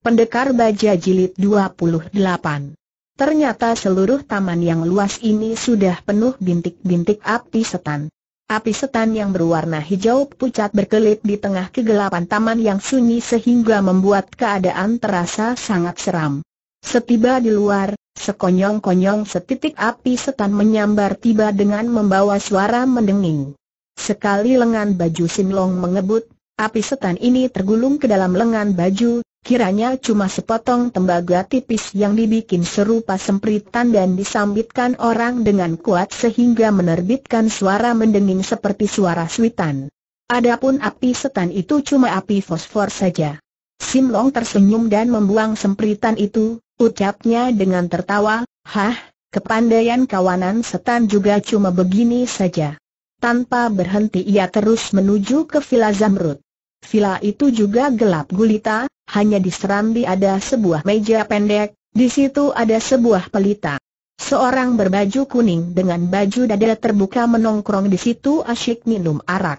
Pendekar Baja Jilid 28 Ternyata seluruh taman yang luas ini sudah penuh bintik-bintik api setan. Api setan yang berwarna hijau pucat berkelip di tengah kegelapan taman yang sunyi sehingga membuat keadaan terasa sangat seram. Setiba di luar, sekonyong-konyong setitik api setan menyambar tiba dengan membawa suara mendenging. Sekali lengan baju Sinlong mengebut, api setan ini tergulung ke dalam lengan baju, Kiranya cuma sepotong tembaga tipis yang dibikin serupa sempritan dan disambitkan orang dengan kuat sehingga menerbitkan suara mendenging seperti suara suitan. Adapun api setan itu cuma api fosfor saja. Simlong tersenyum dan membuang sempritan itu, ucapnya dengan tertawa, Hah, kepandaian kawanan setan juga cuma begini saja. Tanpa berhenti ia terus menuju ke Villa Zamrud. Villa itu juga gelap gulita, hanya di serambi ada sebuah meja pendek, di situ ada sebuah pelita. Seorang berbaju kuning dengan baju dada terbuka menongkrong di situ asyik minum arak.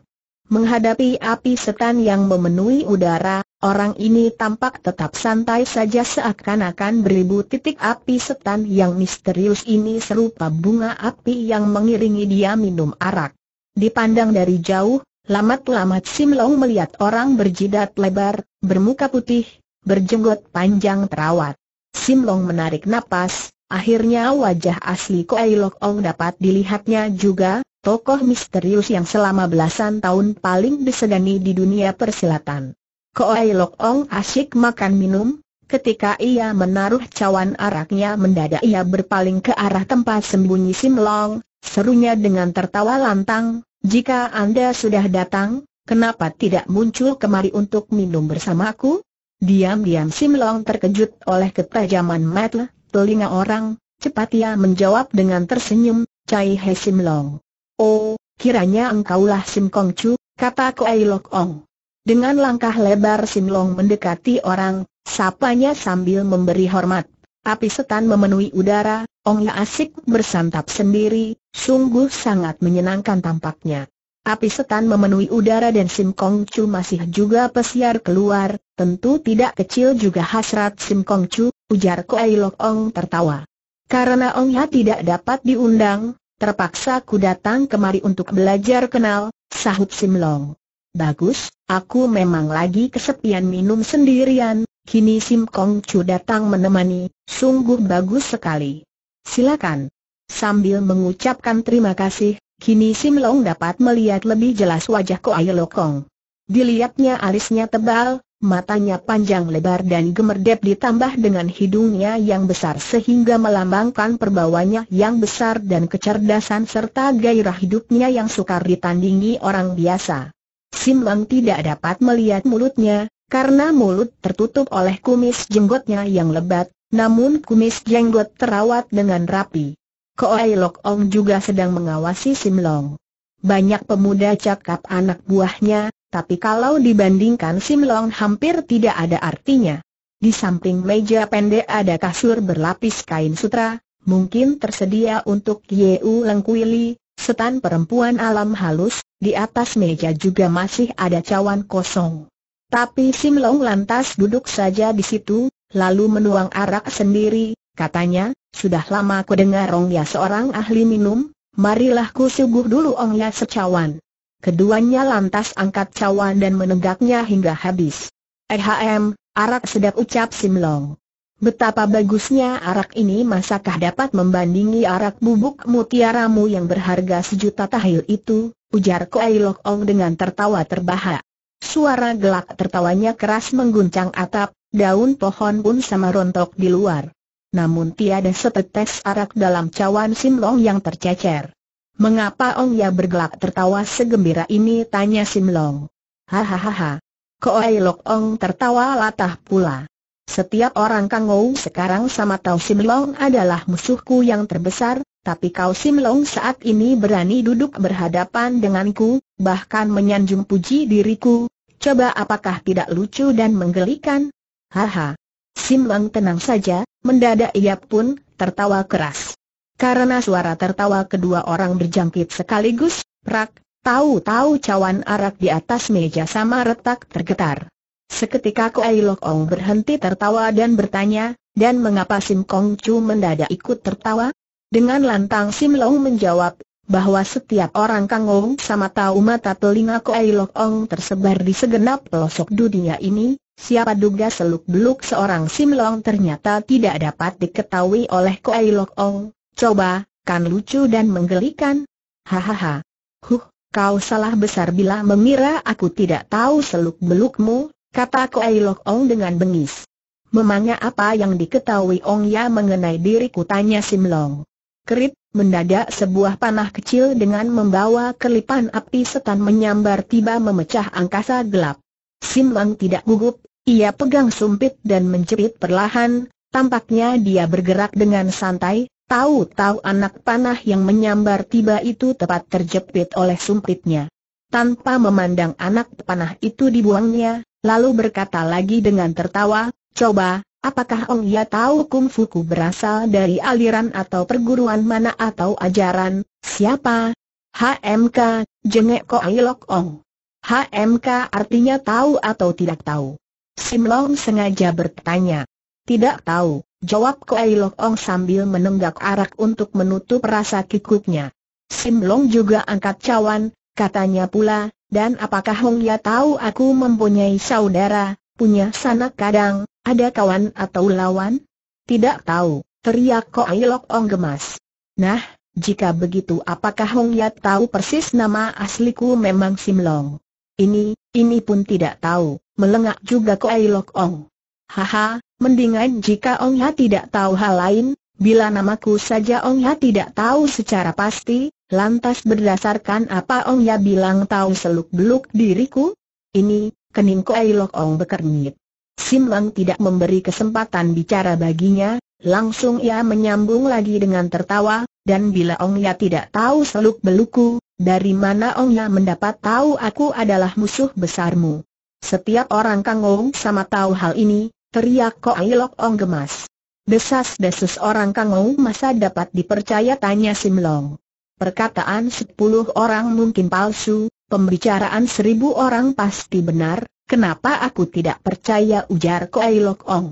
Menghadapi api setan yang memenuhi udara, orang ini tampak tetap santai saja seakan-akan beribu titik api setan yang misterius ini serupa bunga api yang mengiringi dia minum arak. Dipandang dari jauh, Lamat-lamat Sim Long melihat orang berjidat lebar, bermuka putih, berjenggot panjang terawat. Sim Long menarik napas, akhirnya wajah asli Koei Lok Ong dapat dilihatnya juga, tokoh misterius yang selama belasan tahun paling disegani di dunia persilatan. Koei Lok Ong asyik makan minum, ketika ia menaruh cawan araknya mendadak ia berpaling ke arah tempat sembunyi Sim Long, serunya dengan tertawa lantang, jika Anda sudah datang, kenapa tidak muncul kemari untuk minum bersamaku? Diam-diam Sim Long terkejut oleh ketajaman mata, telinga orang, cepat ia menjawab dengan tersenyum, Cai He Long. Oh, kiranya engkaulah Sim Kong Chu, kata Kuei Lok Ong. Dengan langkah lebar Sim Long mendekati orang, sapanya sambil memberi hormat. Api setan memenuhi udara, Ong Ya asik bersantap sendiri, sungguh sangat menyenangkan tampaknya. Api setan memenuhi udara dan Sim Kong Chu masih juga pesiar keluar, tentu tidak kecil juga hasrat Sim Kong Chu, ujar Koei Lok Ong tertawa. Karena Ong Ya tidak dapat diundang, terpaksa ku datang kemari untuk belajar kenal, sahut Sim Long. Bagus, aku memang lagi kesepian minum sendirian, kini Sim Kong Chu datang menemani, sungguh bagus sekali. Silakan. Sambil mengucapkan terima kasih, kini Sim Long dapat melihat lebih jelas wajah Ayo Lokong. Dilihatnya alisnya tebal, matanya panjang lebar dan gemerdep ditambah dengan hidungnya yang besar sehingga melambangkan perbawanya yang besar dan kecerdasan serta gairah hidupnya yang sukar ditandingi orang biasa. Sim Long tidak dapat melihat mulutnya, karena mulut tertutup oleh kumis jenggotnya yang lebat, namun kumis jenggot terawat dengan rapi. Koai Lok Ong juga sedang mengawasi Sim Long. Banyak pemuda cakap anak buahnya, tapi kalau dibandingkan Sim Long hampir tidak ada artinya. Di samping meja pendek ada kasur berlapis kain sutra, mungkin tersedia untuk Yeu Lengkuili, setan perempuan alam halus, di atas meja juga masih ada cawan kosong. Tapi Sim Long lantas duduk saja di situ, lalu menuang arak sendiri, katanya, sudah lama ku dengar Ong Ya seorang ahli minum, marilah ku suguh dulu Ong Ya secawan. Keduanya lantas angkat cawan dan menegaknya hingga habis. Ehm, arak sedap ucap Simlong. Betapa bagusnya arak ini masakah dapat membandingi arak bubuk mutiaramu yang berharga sejuta tahil itu, ujar Koai Lok Ong dengan tertawa terbahak. Suara gelak tertawanya keras mengguncang atap, daun pohon pun sama rontok di luar. Namun tiada setetes arak dalam cawan Simlong yang tercecer. Mengapa Ong Ya bergelak tertawa segembira ini tanya Simlong. Hahaha. Koai Lok Ong tertawa latah pula. Setiap orang Kangou sekarang sama Tau Simlong adalah musuhku yang terbesar, tapi kau Simlong saat ini berani duduk berhadapan denganku, bahkan menyanjung puji diriku. Coba apakah tidak lucu dan menggelikan? Haha. Simbang tenang saja, mendadak ia pun tertawa keras. Karena suara tertawa kedua orang berjangkit sekaligus, rak, tahu-tahu cawan arak di atas meja sama retak tergetar. Seketika Kuai Lok Ong berhenti tertawa dan bertanya, dan mengapa Sim Kong Chu mendadak ikut tertawa? Dengan lantang Sim Long menjawab, bahwa setiap orang kangong sama tahu mata telinga Kuai Lok Ong tersebar di segenap pelosok dunia ini, Siapa duga seluk-beluk seorang Simlong ternyata tidak dapat diketahui oleh Koai Lok Ong. Coba, kan lucu dan menggelikan. Hahaha. Huh, kau salah besar bila mengira aku tidak tahu seluk-belukmu, kata Koai Lok Ong dengan bengis. Memangnya apa yang diketahui Ong Ya mengenai diriku tanya Simlong. Kerit, mendadak sebuah panah kecil dengan membawa kelipan api setan menyambar tiba memecah angkasa gelap. Sim Lang tidak gugup, ia pegang sumpit dan mencepit perlahan, tampaknya dia bergerak dengan santai, tahu-tahu anak panah yang menyambar tiba itu tepat terjepit oleh sumpitnya. Tanpa memandang anak panah itu dibuangnya, lalu berkata lagi dengan tertawa, coba, Apakah Ong Ya tahu kung fu ku berasal dari aliran atau perguruan mana atau ajaran, siapa? HMK, jengek kok ilok Ong. HMK artinya tahu atau tidak tahu? Sim Long sengaja bertanya. Tidak tahu, jawab Lok Ong sambil menenggak arak untuk menutup rasa kikuknya. Sim Long juga angkat cawan, katanya pula, dan apakah Hong Ya tahu aku mempunyai saudara, punya sanak kadang, ada kawan atau lawan? Tidak tahu, teriak Lok Ong gemas. Nah, jika begitu apakah Hong Ya tahu persis nama asliku memang Sim Long? Ini, ini pun tidak tahu, melengak juga ko Lok Ong. Haha, mendingan jika Ong Ha tidak tahu hal lain, bila namaku saja Ong Ha tidak tahu secara pasti, lantas berdasarkan apa Ong Ya bilang tahu seluk-beluk diriku? Ini, kening ko Lok Ong bekernyit. Sim Lang tidak memberi kesempatan bicara baginya, langsung ia menyambung lagi dengan tertawa, dan bila Ong Ya tidak tahu seluk belukku, dari mana Ong Ya mendapat tahu aku adalah musuh besarmu? Setiap orang Kang sama tahu hal ini, teriak Kok Ailok Ong gemas. Desas-desus orang Kang masa dapat dipercaya tanya Sim Long. Perkataan sepuluh orang mungkin palsu, pembicaraan seribu orang pasti benar, kenapa aku tidak percaya ujar Ko Ailok Ong?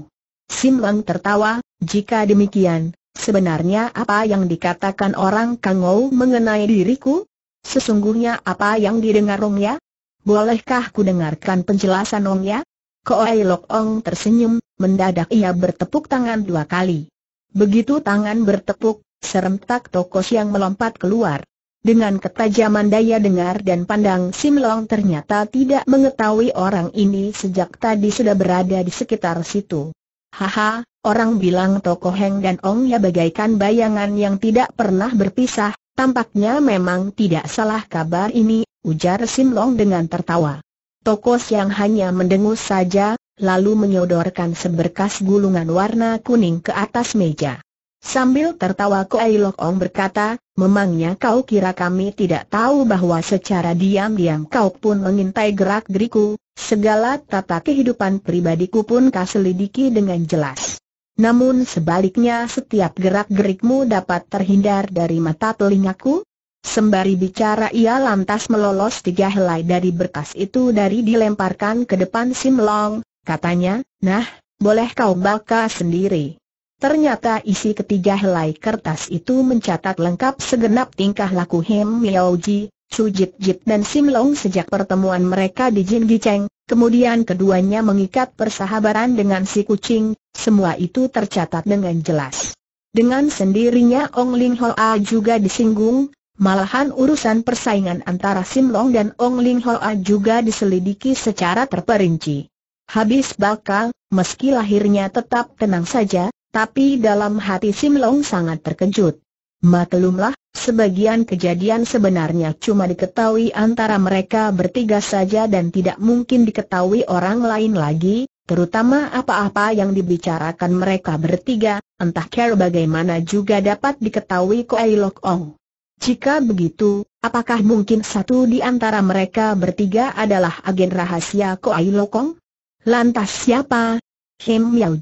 Sim Long tertawa, jika demikian, Sebenarnya apa yang dikatakan orang Kangou mengenai diriku? Sesungguhnya apa yang didengar Ong Ya? Bolehkah ku dengarkan penjelasan Ong Ya? Koei Lok Ong tersenyum, mendadak ia bertepuk tangan dua kali. Begitu tangan bertepuk, serentak tokos yang melompat keluar. Dengan ketajaman daya dengar dan pandang Sim Long ternyata tidak mengetahui orang ini sejak tadi sudah berada di sekitar situ. Haha, Orang bilang Toko Heng dan Ong Ya bagaikan bayangan yang tidak pernah berpisah, tampaknya memang tidak salah kabar ini, ujar Sim Long dengan tertawa. Toko Siang hanya mendengus saja, lalu menyodorkan seberkas gulungan warna kuning ke atas meja. Sambil tertawa Koai Lok Ong berkata, memangnya kau kira kami tidak tahu bahwa secara diam-diam kau pun mengintai gerak-geriku, segala tata kehidupan pribadiku pun kau selidiki dengan jelas. Namun sebaliknya setiap gerak-gerikmu dapat terhindar dari mata telingaku? Sembari bicara ia lantas melolos tiga helai dari berkas itu dari dilemparkan ke depan Sim Long. katanya, nah, boleh kau baca sendiri. Ternyata isi ketiga helai kertas itu mencatat lengkap segenap tingkah laku Hem Miao Ji, Su Jit Jit dan Sim Long sejak pertemuan mereka di Jin Gicheng, Kemudian keduanya mengikat persahabatan dengan si kucing, semua itu tercatat dengan jelas. Dengan sendirinya Ong Ling Hoa juga disinggung, malahan urusan persaingan antara Sim Long dan Ong Ling Hoa juga diselidiki secara terperinci. Habis bakal, meski lahirnya tetap tenang saja, tapi dalam hati Sim Long sangat terkejut. Maklumlah, Sebagian kejadian sebenarnya cuma diketahui antara mereka bertiga saja dan tidak mungkin diketahui orang lain lagi, terutama apa-apa yang dibicarakan mereka bertiga, entah care bagaimana juga dapat diketahui Koai Lok Ong. Jika begitu, apakah mungkin satu di antara mereka bertiga adalah agen rahasia Koai Lok Ong? Lantas siapa? Hem Yau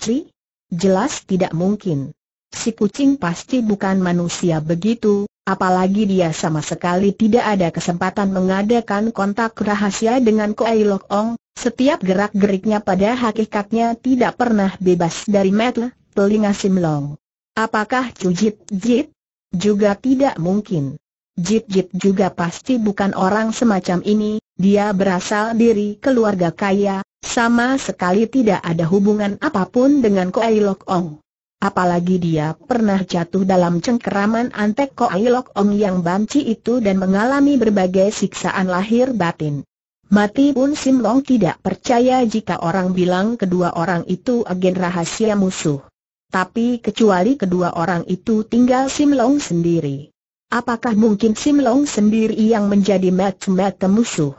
Jelas tidak mungkin. Si kucing pasti bukan manusia begitu, apalagi dia sama sekali tidak ada kesempatan mengadakan kontak rahasia dengan Koai Lok Ong, setiap gerak-geriknya pada hakikatnya tidak pernah bebas dari metel, telinga Simlong. Apakah Cujit Jit? Jit? Juga tidak mungkin. Jit Jit juga pasti bukan orang semacam ini, dia berasal dari keluarga kaya, sama sekali tidak ada hubungan apapun dengan Koai Lok Ong. Apalagi dia pernah jatuh dalam cengkeraman antek Koai Lok Ong yang banci itu dan mengalami berbagai siksaan lahir batin. Mati pun Sim Long tidak percaya jika orang bilang kedua orang itu agen rahasia musuh. Tapi kecuali kedua orang itu tinggal Sim Long sendiri. Apakah mungkin Sim Long sendiri yang menjadi mata-mata musuh?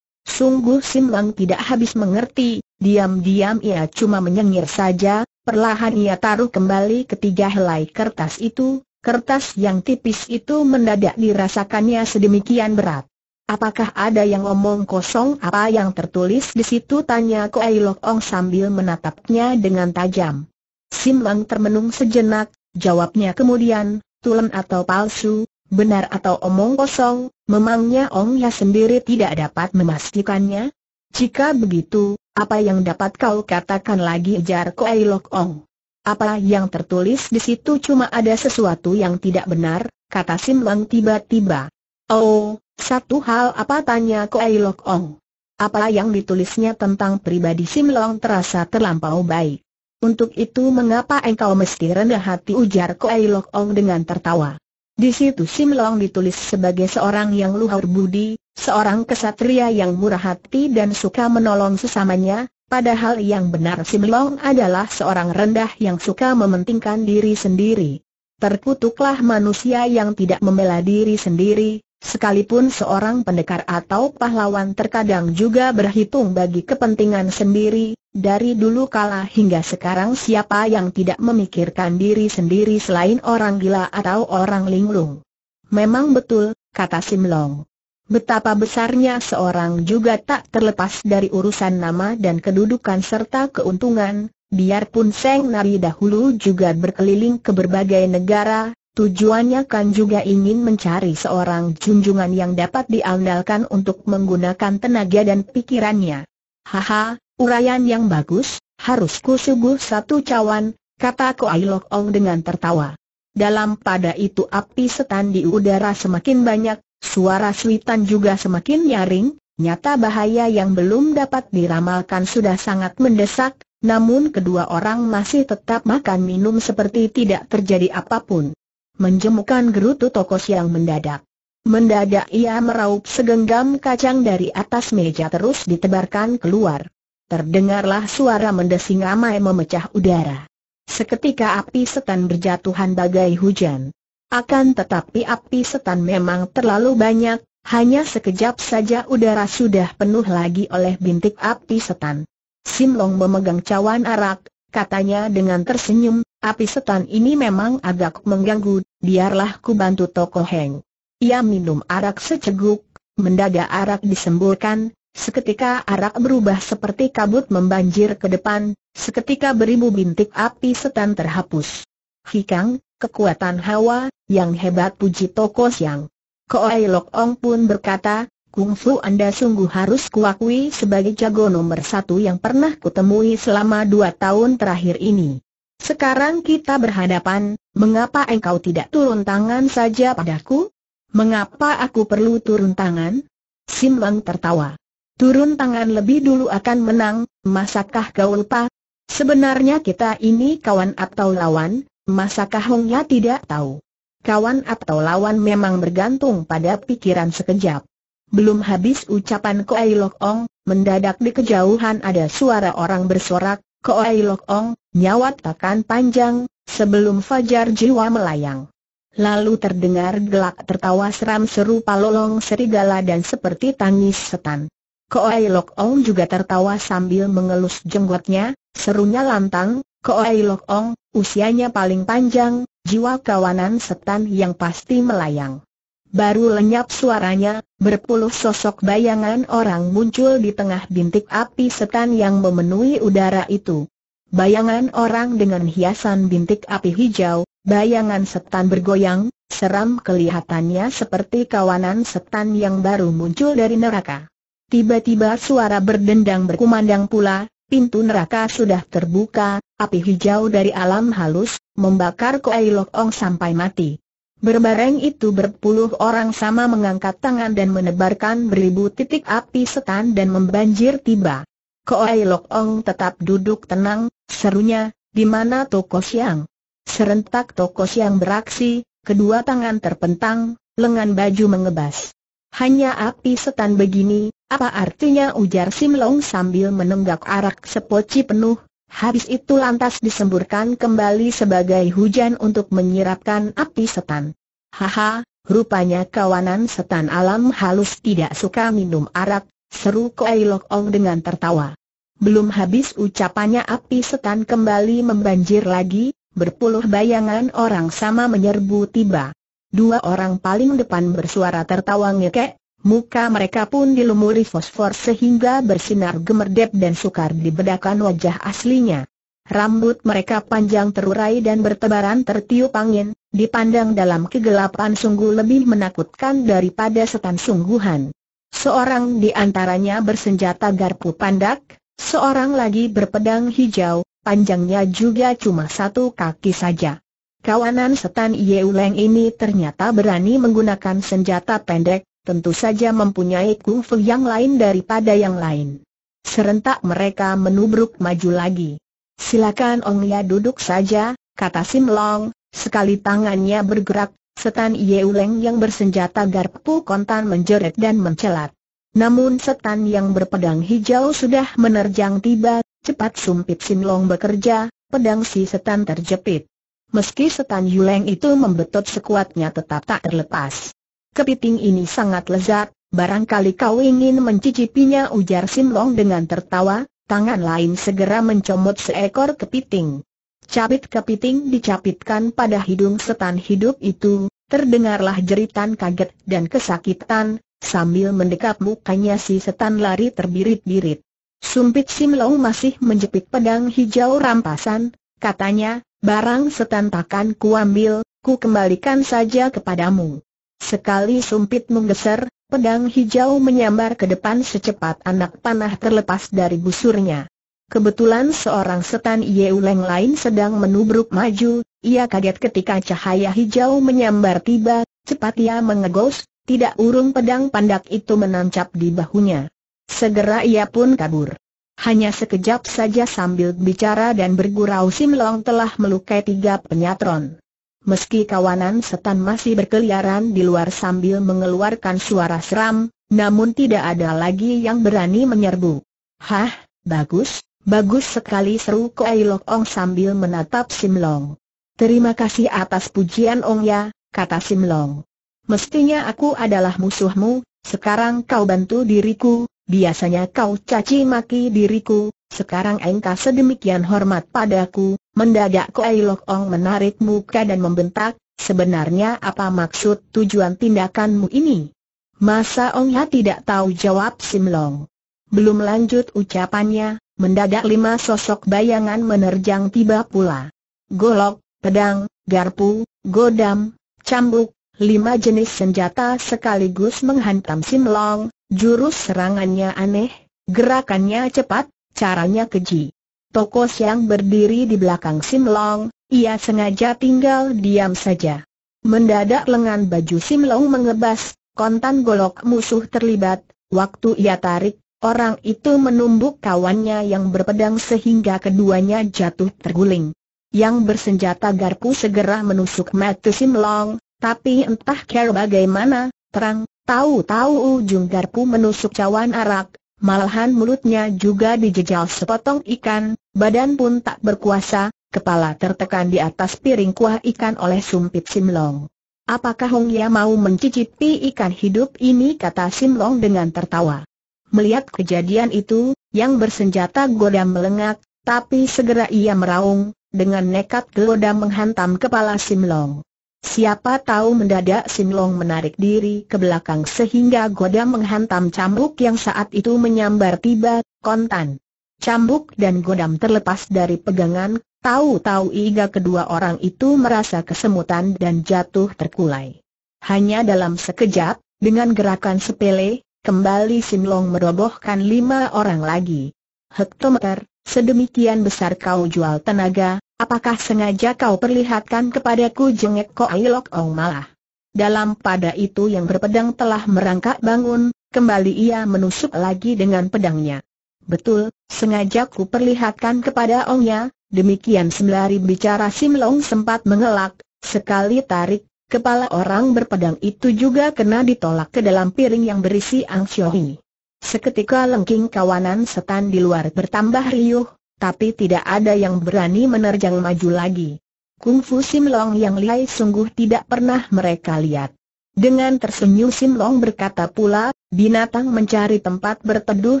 Sungguh Sim Long tidak habis mengerti, diam-diam ia cuma menyengir saja, Perlahan ia taruh kembali ketiga helai kertas itu, kertas yang tipis itu mendadak dirasakannya sedemikian berat. Apakah ada yang omong kosong apa yang tertulis di situ tanya Koai Lok Ong sambil menatapnya dengan tajam. Sim Lang termenung sejenak, jawabnya kemudian, tulen atau palsu, benar atau omong kosong, memangnya Ong Ya sendiri tidak dapat memastikannya? Jika begitu, apa yang dapat kau katakan lagi Jarko Koei Lok Ong? Apa yang tertulis di situ cuma ada sesuatu yang tidak benar, kata Sim Lang tiba-tiba. Oh, satu hal apa tanya Koei Lok Ong? Apa yang ditulisnya tentang pribadi Sim Lang terasa terlampau baik. Untuk itu mengapa engkau mesti rendah hati ujar Koei Lok Ong dengan tertawa. Di situ Sim Lang ditulis sebagai seorang yang luhur budi, Seorang kesatria yang murah hati dan suka menolong sesamanya, padahal yang benar Simlong adalah seorang rendah yang suka mementingkan diri sendiri. Terkutuklah manusia yang tidak membela diri sendiri, sekalipun seorang pendekar atau pahlawan terkadang juga berhitung bagi kepentingan sendiri, dari dulu kala hingga sekarang siapa yang tidak memikirkan diri sendiri selain orang gila atau orang linglung. Memang betul, kata Simlong. Betapa besarnya seorang juga tak terlepas dari urusan nama dan kedudukan serta keuntungan, biarpun Seng Nari dahulu juga berkeliling ke berbagai negara, tujuannya kan juga ingin mencari seorang junjungan yang dapat diandalkan untuk menggunakan tenaga dan pikirannya. Haha, urayan yang bagus, harus kusuguh satu cawan, kata Koai Lok Ong dengan tertawa. Dalam pada itu api setan di udara semakin banyak, Suara suitan juga semakin nyaring, nyata bahaya yang belum dapat diramalkan sudah sangat mendesak, namun kedua orang masih tetap makan minum seperti tidak terjadi apapun. Menjemukan gerutu tokos yang mendadak. Mendadak ia meraup segenggam kacang dari atas meja terus ditebarkan keluar. Terdengarlah suara mendesing ramai memecah udara. Seketika api setan berjatuhan bagai hujan. Akan tetapi api setan memang terlalu banyak, hanya sekejap saja udara sudah penuh lagi oleh bintik api setan. Sim Long memegang cawan arak, katanya dengan tersenyum, api setan ini memang agak mengganggu, biarlah ku bantu Toko Heng. Ia minum arak seceguk, mendadak arak disemburkan, seketika arak berubah seperti kabut membanjir ke depan, seketika beribu bintik api setan terhapus. Hikang, kekuatan hawa, yang hebat puji Toko Siang. Koai Lok Ong pun berkata, Kungfu Anda sungguh harus kuakui sebagai jago nomor satu yang pernah kutemui selama dua tahun terakhir ini. Sekarang kita berhadapan, mengapa engkau tidak turun tangan saja padaku? Mengapa aku perlu turun tangan? Sim Wang tertawa. Turun tangan lebih dulu akan menang, masakah kau lupa? Sebenarnya kita ini kawan atau lawan, Masakah Ya tidak tahu? Kawan atau lawan memang bergantung pada pikiran sekejap. Belum habis ucapan Ai Lok Ong, mendadak di kejauhan ada suara orang bersorak, Ai Lok Ong, nyawa takkan panjang, sebelum fajar jiwa melayang. Lalu terdengar gelak tertawa seram serupa lolong serigala dan seperti tangis setan. Ai Lok Ong juga tertawa sambil mengelus jenggotnya, serunya lantang, Koai Lok Ong, usianya paling panjang, jiwa kawanan setan yang pasti melayang. Baru lenyap suaranya, berpuluh sosok bayangan orang muncul di tengah bintik api setan yang memenuhi udara itu. Bayangan orang dengan hiasan bintik api hijau, bayangan setan bergoyang, seram kelihatannya seperti kawanan setan yang baru muncul dari neraka. Tiba-tiba suara berdendang berkumandang pula, pintu neraka sudah terbuka, api hijau dari alam halus, membakar Koai Lok sampai mati. Berbareng itu berpuluh orang sama mengangkat tangan dan menebarkan beribu titik api setan dan membanjir tiba. Koai Lok tetap duduk tenang, serunya, di mana toko siang? Serentak toko siang beraksi, kedua tangan terpentang, lengan baju mengebas. Hanya api setan begini, apa artinya ujar Simlong sambil menenggak arak sepoci penuh, Habis itu lantas disemburkan kembali sebagai hujan untuk menyirapkan api setan. Haha, rupanya kawanan setan alam halus tidak suka minum arak, seru Koei Lok Ong dengan tertawa. Belum habis ucapannya api setan kembali membanjir lagi, berpuluh bayangan orang sama menyerbu tiba. Dua orang paling depan bersuara tertawa ngekek, Muka mereka pun dilumuri fosfor sehingga bersinar gemerdep dan sukar dibedakan wajah aslinya. Rambut mereka panjang terurai dan bertebaran tertiup angin, dipandang dalam kegelapan sungguh lebih menakutkan daripada setan sungguhan. Seorang di antaranya bersenjata garpu pandak, seorang lagi berpedang hijau, panjangnya juga cuma satu kaki saja. Kawanan setan Yeuleng ini ternyata berani menggunakan senjata pendek, tentu saja mempunyai kungfu yang lain daripada yang lain. Serentak mereka menubruk maju lagi. Silakan Ong ya duduk saja, kata Sim Long, sekali tangannya bergerak, setan Yeuleng yang bersenjata garpu kontan menjerit dan mencelat. Namun setan yang berpedang hijau sudah menerjang tiba, cepat sumpit Sim Long bekerja, pedang si setan terjepit. Meski setan Yuleng itu membetot sekuatnya tetap tak terlepas. Kepiting ini sangat lezat, barangkali kau ingin mencicipinya ujar Sim Long dengan tertawa, tangan lain segera mencomot seekor kepiting. Cabit kepiting dicapitkan pada hidung setan hidup itu, terdengarlah jeritan kaget dan kesakitan, sambil mendekap mukanya si setan lari terbirit-birit. Sumpit Sim Long masih menjepit pedang hijau rampasan, katanya, barang setan takkan kuambil, ku kembalikan saja kepadamu. Sekali sumpit menggeser, pedang hijau menyambar ke depan secepat anak panah terlepas dari busurnya. Kebetulan seorang setan Yeuleng lain sedang menubruk maju, ia kaget ketika cahaya hijau menyambar tiba, cepat ia mengegos, tidak urung pedang pandak itu menancap di bahunya. Segera ia pun kabur. Hanya sekejap saja sambil bicara dan bergurau Simlong telah melukai tiga penyatron. Meski kawanan setan masih berkeliaran di luar sambil mengeluarkan suara seram, namun tidak ada lagi yang berani menyerbu. Hah, bagus, bagus sekali seru Koai Lok Ong sambil menatap Sim Long. Terima kasih atas pujian Ong ya, kata Sim Long. Mestinya aku adalah musuhmu, sekarang kau bantu diriku, Biasanya kau caci maki diriku, sekarang engkau sedemikian hormat padaku, mendadak Kuai Lok Ong menarik muka dan membentak, sebenarnya apa maksud tujuan tindakanmu ini? Masa Ong Ya tidak tahu jawab Sim Long. Belum lanjut ucapannya, mendadak lima sosok bayangan menerjang tiba pula. Golok, pedang, garpu, godam, cambuk, lima jenis senjata sekaligus menghantam Sim Long, Jurus serangannya aneh, gerakannya cepat, caranya keji. Toko Siang berdiri di belakang Simlong, ia sengaja tinggal diam saja. Mendadak lengan baju Simlong mengebas, kontan golok musuh terlibat, waktu ia tarik, orang itu menumbuk kawannya yang berpedang sehingga keduanya jatuh terguling. Yang bersenjata garpu segera menusuk mata Simlong, tapi entah care bagaimana, terang, Tahu-tahu ujung garpu menusuk cawan arak, malahan mulutnya juga dijejal sepotong ikan, badan pun tak berkuasa, kepala tertekan di atas piring kuah ikan oleh sumpit Simlong. Apakah Hong Ya mau mencicipi ikan hidup ini kata Simlong dengan tertawa. Melihat kejadian itu, yang bersenjata goda melengak, tapi segera ia meraung, dengan nekat goda menghantam kepala Simlong. Siapa tahu mendadak Sinlong menarik diri ke belakang sehingga goda menghantam cambuk yang saat itu menyambar tiba, kontan. Cambuk dan godam terlepas dari pegangan, tahu-tahu iga kedua orang itu merasa kesemutan dan jatuh terkulai. Hanya dalam sekejap, dengan gerakan sepele, kembali Sinlong merobohkan lima orang lagi. Hektometer, sedemikian besar kau jual tenaga, Apakah sengaja kau perlihatkan kepadaku jengek Koai Lok Ong malah? Dalam pada itu yang berpedang telah merangkak bangun, kembali ia menusuk lagi dengan pedangnya. Betul, sengaja ku perlihatkan kepada Ongnya, demikian sembari bicara Simlong sempat mengelak, sekali tarik, kepala orang berpedang itu juga kena ditolak ke dalam piring yang berisi angsyohi. Seketika lengking kawanan setan di luar bertambah riuh, tapi tidak ada yang berani menerjang maju lagi. Kung Fu Sim Long yang lihai sungguh tidak pernah mereka lihat. Dengan tersenyum Sim Long berkata pula, binatang mencari tempat berteduh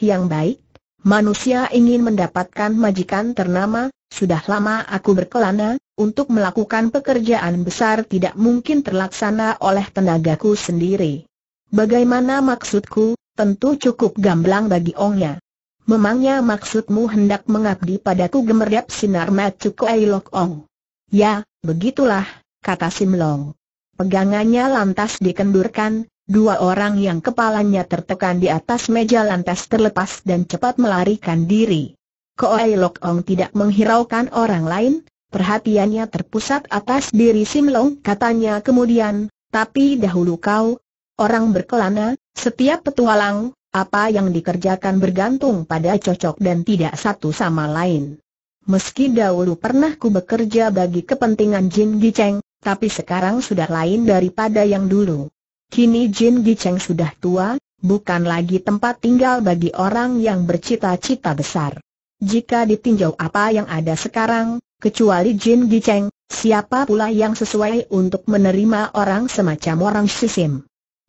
yang baik, manusia ingin mendapatkan majikan ternama, sudah lama aku berkelana, untuk melakukan pekerjaan besar tidak mungkin terlaksana oleh tenagaku sendiri. Bagaimana maksudku, tentu cukup gamblang bagi Ongnya. Memangnya maksudmu hendak mengabdi padaku gemerdap sinar matu ke Lok Ong. Ya, begitulah, kata Sim Long. Pegangannya lantas dikendurkan, dua orang yang kepalanya tertekan di atas meja lantas terlepas dan cepat melarikan diri. Kuai Lok Ong tidak menghiraukan orang lain, perhatiannya terpusat atas diri Sim Long, katanya kemudian, tapi dahulu kau, orang berkelana, setiap petualang, apa yang dikerjakan bergantung pada cocok dan tidak satu sama lain. Meski dahulu pernah ku bekerja bagi kepentingan Jin Giceng, tapi sekarang sudah lain daripada yang dulu. Kini Jin Giceng sudah tua, bukan lagi tempat tinggal bagi orang yang bercita-cita besar. Jika ditinjau apa yang ada sekarang, kecuali Jin Giceng, siapa pula yang sesuai untuk menerima orang semacam orang Sisim?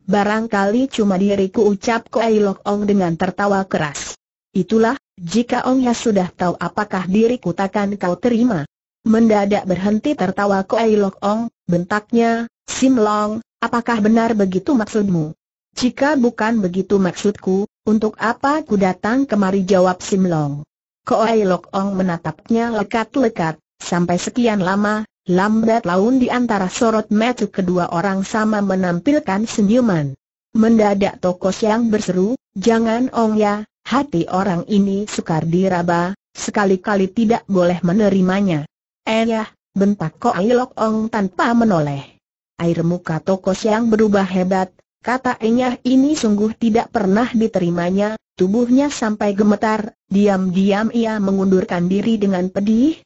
barangkali cuma diriku ucap Ko Lok Ong dengan tertawa keras. Itulah, jika Ong Ya sudah tahu apakah diriku takkan kau terima. Mendadak berhenti tertawa Ko Lok Ong, bentaknya, Sim Long, apakah benar begitu maksudmu? Jika bukan begitu maksudku, untuk apa ku datang kemari jawab Sim Long? Ko Ailok Ong menatapnya lekat-lekat, sampai sekian lama, Lambat laun di antara sorot mata kedua orang sama menampilkan senyuman. Mendadak Tokos yang berseru, jangan ong ya, hati orang ini sukar diraba, sekali-kali tidak boleh menerimanya. Eh ya, bentak kok Lok Ong tanpa menoleh. Air muka Tokos yang berubah hebat, kata Enyah ini sungguh tidak pernah diterimanya, tubuhnya sampai gemetar, diam-diam ia mengundurkan diri dengan pedih,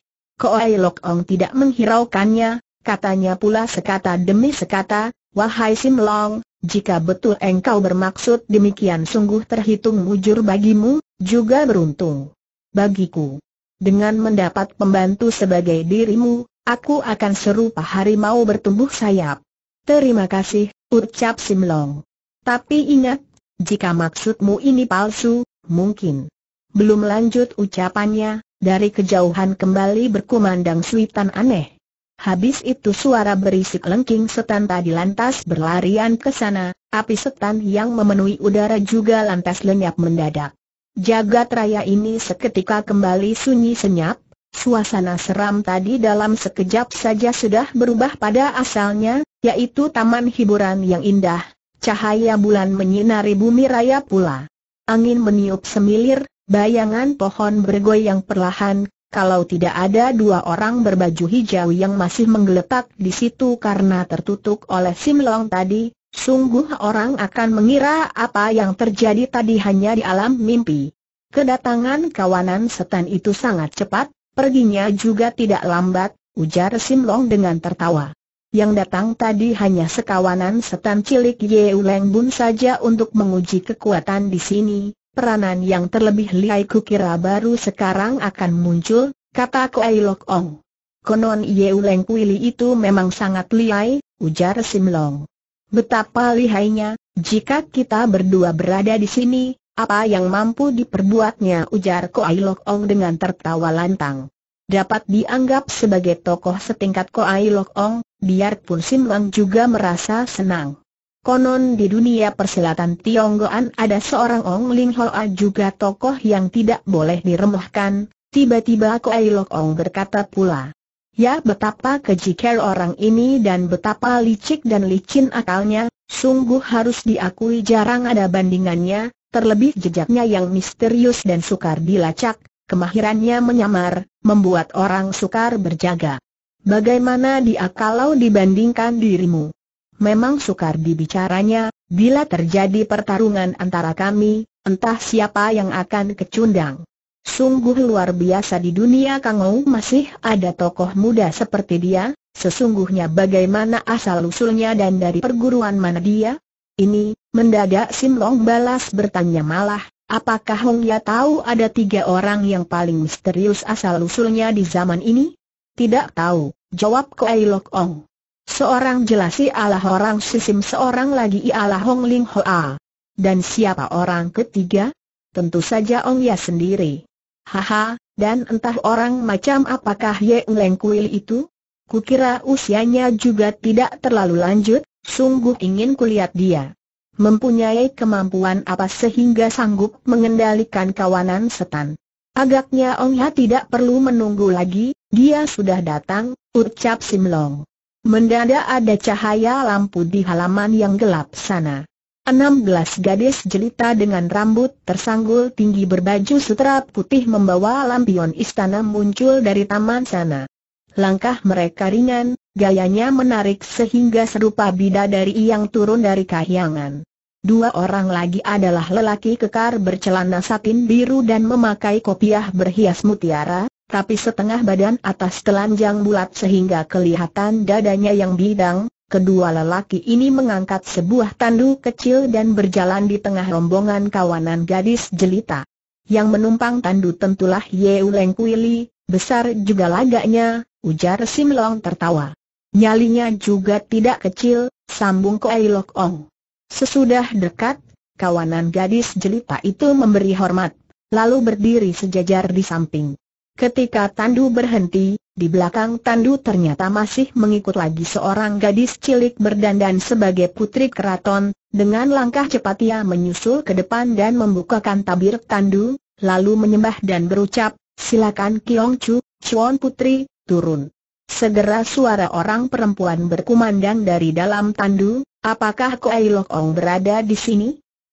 Koai Lok Ong tidak menghiraukannya, katanya pula sekata demi sekata, Wahai Sim Long, jika betul engkau bermaksud demikian sungguh terhitung mujur bagimu, juga beruntung. Bagiku. Dengan mendapat pembantu sebagai dirimu, aku akan serupa harimau bertumbuh sayap. Terima kasih, ucap Sim Long. Tapi ingat, jika maksudmu ini palsu, mungkin. Belum lanjut ucapannya, dari kejauhan kembali berkumandang suitan aneh. Habis itu suara berisik lengking setan tadi lantas berlarian ke sana, api setan yang memenuhi udara juga lantas lenyap mendadak. Jagat raya ini seketika kembali sunyi senyap, suasana seram tadi dalam sekejap saja sudah berubah pada asalnya, yaitu taman hiburan yang indah, cahaya bulan menyinari bumi raya pula. Angin meniup semilir, Bayangan pohon bergoyang perlahan, kalau tidak ada dua orang berbaju hijau yang masih menggeletak di situ karena tertutup oleh Simlong tadi, sungguh orang akan mengira apa yang terjadi tadi hanya di alam mimpi. Kedatangan kawanan setan itu sangat cepat, perginya juga tidak lambat, ujar Simlong dengan tertawa. Yang datang tadi hanya sekawanan setan cilik Ye Bun saja untuk menguji kekuatan di sini, peranan yang terlebih lihai kira baru sekarang akan muncul, kata Koei Lok Ong. Konon Ye Leng Kuili itu memang sangat lihai, ujar Sim Long. Betapa lihainya, jika kita berdua berada di sini, apa yang mampu diperbuatnya ujar Koei Lok Ong dengan tertawa lantang. Dapat dianggap sebagai tokoh setingkat Koei Lok Ong, biarpun Sim Long juga merasa senang. Konon di dunia perselatan Tionggoan ada seorang Ong Ling Hoa juga tokoh yang tidak boleh diremehkan, tiba-tiba Koai Lok Ong berkata pula. Ya betapa kejiker orang ini dan betapa licik dan licin akalnya, sungguh harus diakui jarang ada bandingannya, terlebih jejaknya yang misterius dan sukar dilacak, kemahirannya menyamar, membuat orang sukar berjaga. Bagaimana dia kalau dibandingkan dirimu? memang sukar dibicaranya, bila terjadi pertarungan antara kami, entah siapa yang akan kecundang. Sungguh luar biasa di dunia Kangou masih ada tokoh muda seperti dia, sesungguhnya bagaimana asal-usulnya dan dari perguruan mana dia? Ini, mendadak Sim Long balas bertanya malah, apakah Hong Ya tahu ada tiga orang yang paling misterius asal-usulnya di zaman ini? Tidak tahu, jawab Koei Lok Ong. Seorang jelasi ialah orang Sisim seorang lagi ialah Hong Ling Hoa. Dan siapa orang ketiga? Tentu saja Ong Ya sendiri. Haha, dan entah orang macam apakah Ye Leng Kuil itu? Kukira usianya juga tidak terlalu lanjut, sungguh ingin kulihat dia. Mempunyai kemampuan apa sehingga sanggup mengendalikan kawanan setan. Agaknya Ong Ya tidak perlu menunggu lagi, dia sudah datang, ucap Sim Long. Mendadak ada cahaya lampu di halaman yang gelap sana. 16 gadis jelita dengan rambut tersanggul tinggi berbaju sutra putih membawa lampion istana muncul dari taman sana. Langkah mereka ringan, gayanya menarik sehingga serupa bidadari yang turun dari kahyangan. Dua orang lagi adalah lelaki kekar bercelana satin biru dan memakai kopiah berhias mutiara, tapi setengah badan atas telanjang bulat sehingga kelihatan dadanya yang bidang. Kedua lelaki ini mengangkat sebuah tandu kecil dan berjalan di tengah rombongan kawanan gadis jelita. Yang menumpang tandu tentulah Yeu Leng Kuili, besar juga lagaknya, ujar Simlong tertawa. Nyalinya juga tidak kecil, sambung Koei Lok Ong. Sesudah dekat, kawanan gadis jelita itu memberi hormat, lalu berdiri sejajar di samping. Ketika Tandu berhenti, di belakang Tandu ternyata masih mengikut lagi seorang gadis cilik berdandan sebagai putri keraton, dengan langkah cepat ia menyusul ke depan dan membukakan tabir Tandu, lalu menyembah dan berucap, silakan Kiong Chu, Chuan Putri, turun. Segera suara orang perempuan berkumandang dari dalam Tandu, apakah Koei Lok Ong berada di sini?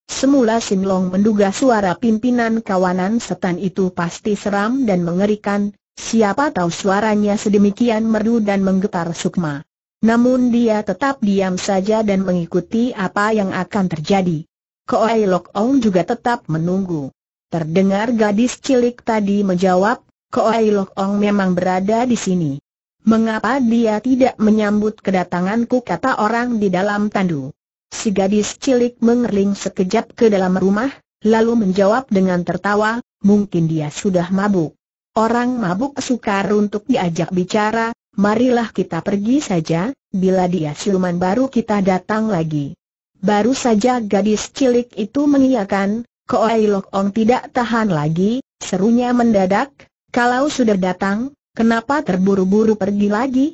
Semula Sinlong menduga suara pimpinan kawanan setan itu pasti seram dan mengerikan, siapa tahu suaranya sedemikian merdu dan menggetar sukma. Namun dia tetap diam saja dan mengikuti apa yang akan terjadi. Koai Lok Ong juga tetap menunggu. Terdengar gadis cilik tadi menjawab, Koai Lok Ong memang berada di sini. Mengapa dia tidak menyambut kedatanganku kata orang di dalam tandu? Si gadis cilik mengerling sekejap ke dalam rumah, lalu menjawab dengan tertawa, mungkin dia sudah mabuk. Orang mabuk sukar untuk diajak bicara, marilah kita pergi saja, bila dia siluman baru kita datang lagi. Baru saja gadis cilik itu mengiyakan, Koai Lok Ong tidak tahan lagi, serunya mendadak, kalau sudah datang, kenapa terburu-buru pergi lagi?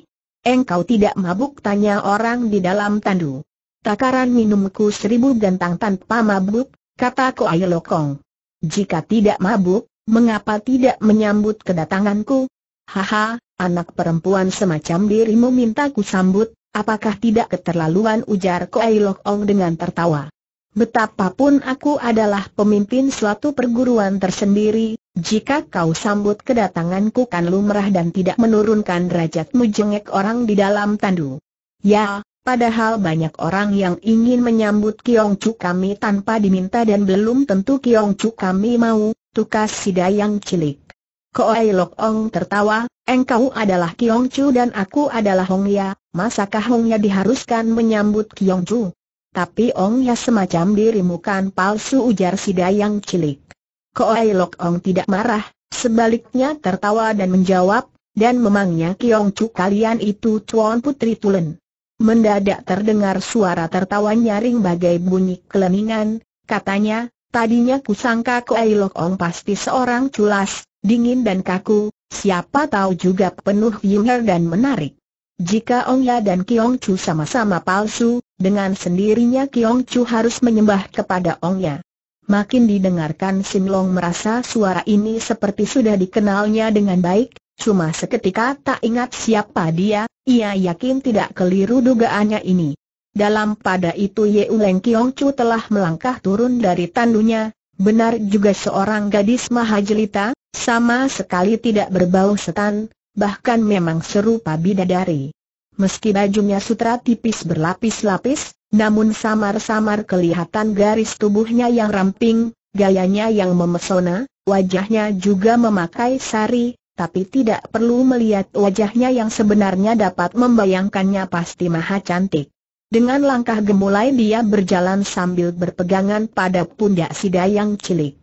Engkau tidak mabuk tanya orang di dalam tandu. Takaran minumku seribu gentang tanpa mabuk, kata Koai Lokong. Jika tidak mabuk, mengapa tidak menyambut kedatanganku? Haha, anak perempuan semacam dirimu minta ku sambut, apakah tidak keterlaluan ujar Koai Lokong dengan tertawa. Betapapun aku adalah pemimpin suatu perguruan tersendiri, jika kau sambut kedatanganku kan lumrah dan tidak menurunkan derajatmu jengek orang di dalam tandu. Ya, Padahal banyak orang yang ingin menyambut Kiong Chu kami tanpa diminta dan belum tentu Kiong Chu kami mau, tukas si dayang cilik. Koai Lok Ong tertawa, engkau adalah Kiong Chu dan aku adalah Hong Ya, masakah Hong Ya diharuskan menyambut Kiong Chu? Tapi Ong Ya semacam dirimu kan palsu ujar si dayang cilik. Koai Lok Ong tidak marah, sebaliknya tertawa dan menjawab, dan memangnya Kiong Chu kalian itu Tuan Putri Tulen. Mendadak terdengar suara tertawa nyaring bagai bunyi keleningan, katanya, tadinya kusangka Kuailok Ong pasti seorang culas, dingin dan kaku, siapa tahu juga penuh yunger dan menarik. Jika Ong Ya dan Kiong Chu sama-sama palsu, dengan sendirinya Kiong Chu harus menyembah kepada Ong Ya. Makin didengarkan Sim Long merasa suara ini seperti sudah dikenalnya dengan baik, cuma seketika tak ingat siapa dia, ia yakin tidak keliru dugaannya ini. Dalam pada itu Ye Uleng Kiong Chu telah melangkah turun dari tandunya, benar juga seorang gadis mahajelita, sama sekali tidak berbau setan, bahkan memang serupa bidadari. Meski bajunya sutra tipis berlapis-lapis, namun samar-samar kelihatan garis tubuhnya yang ramping, gayanya yang memesona, wajahnya juga memakai sari, tapi tidak perlu melihat wajahnya yang sebenarnya dapat membayangkannya pasti maha cantik. Dengan langkah gemulai dia berjalan sambil berpegangan pada pundak si dayang cilik.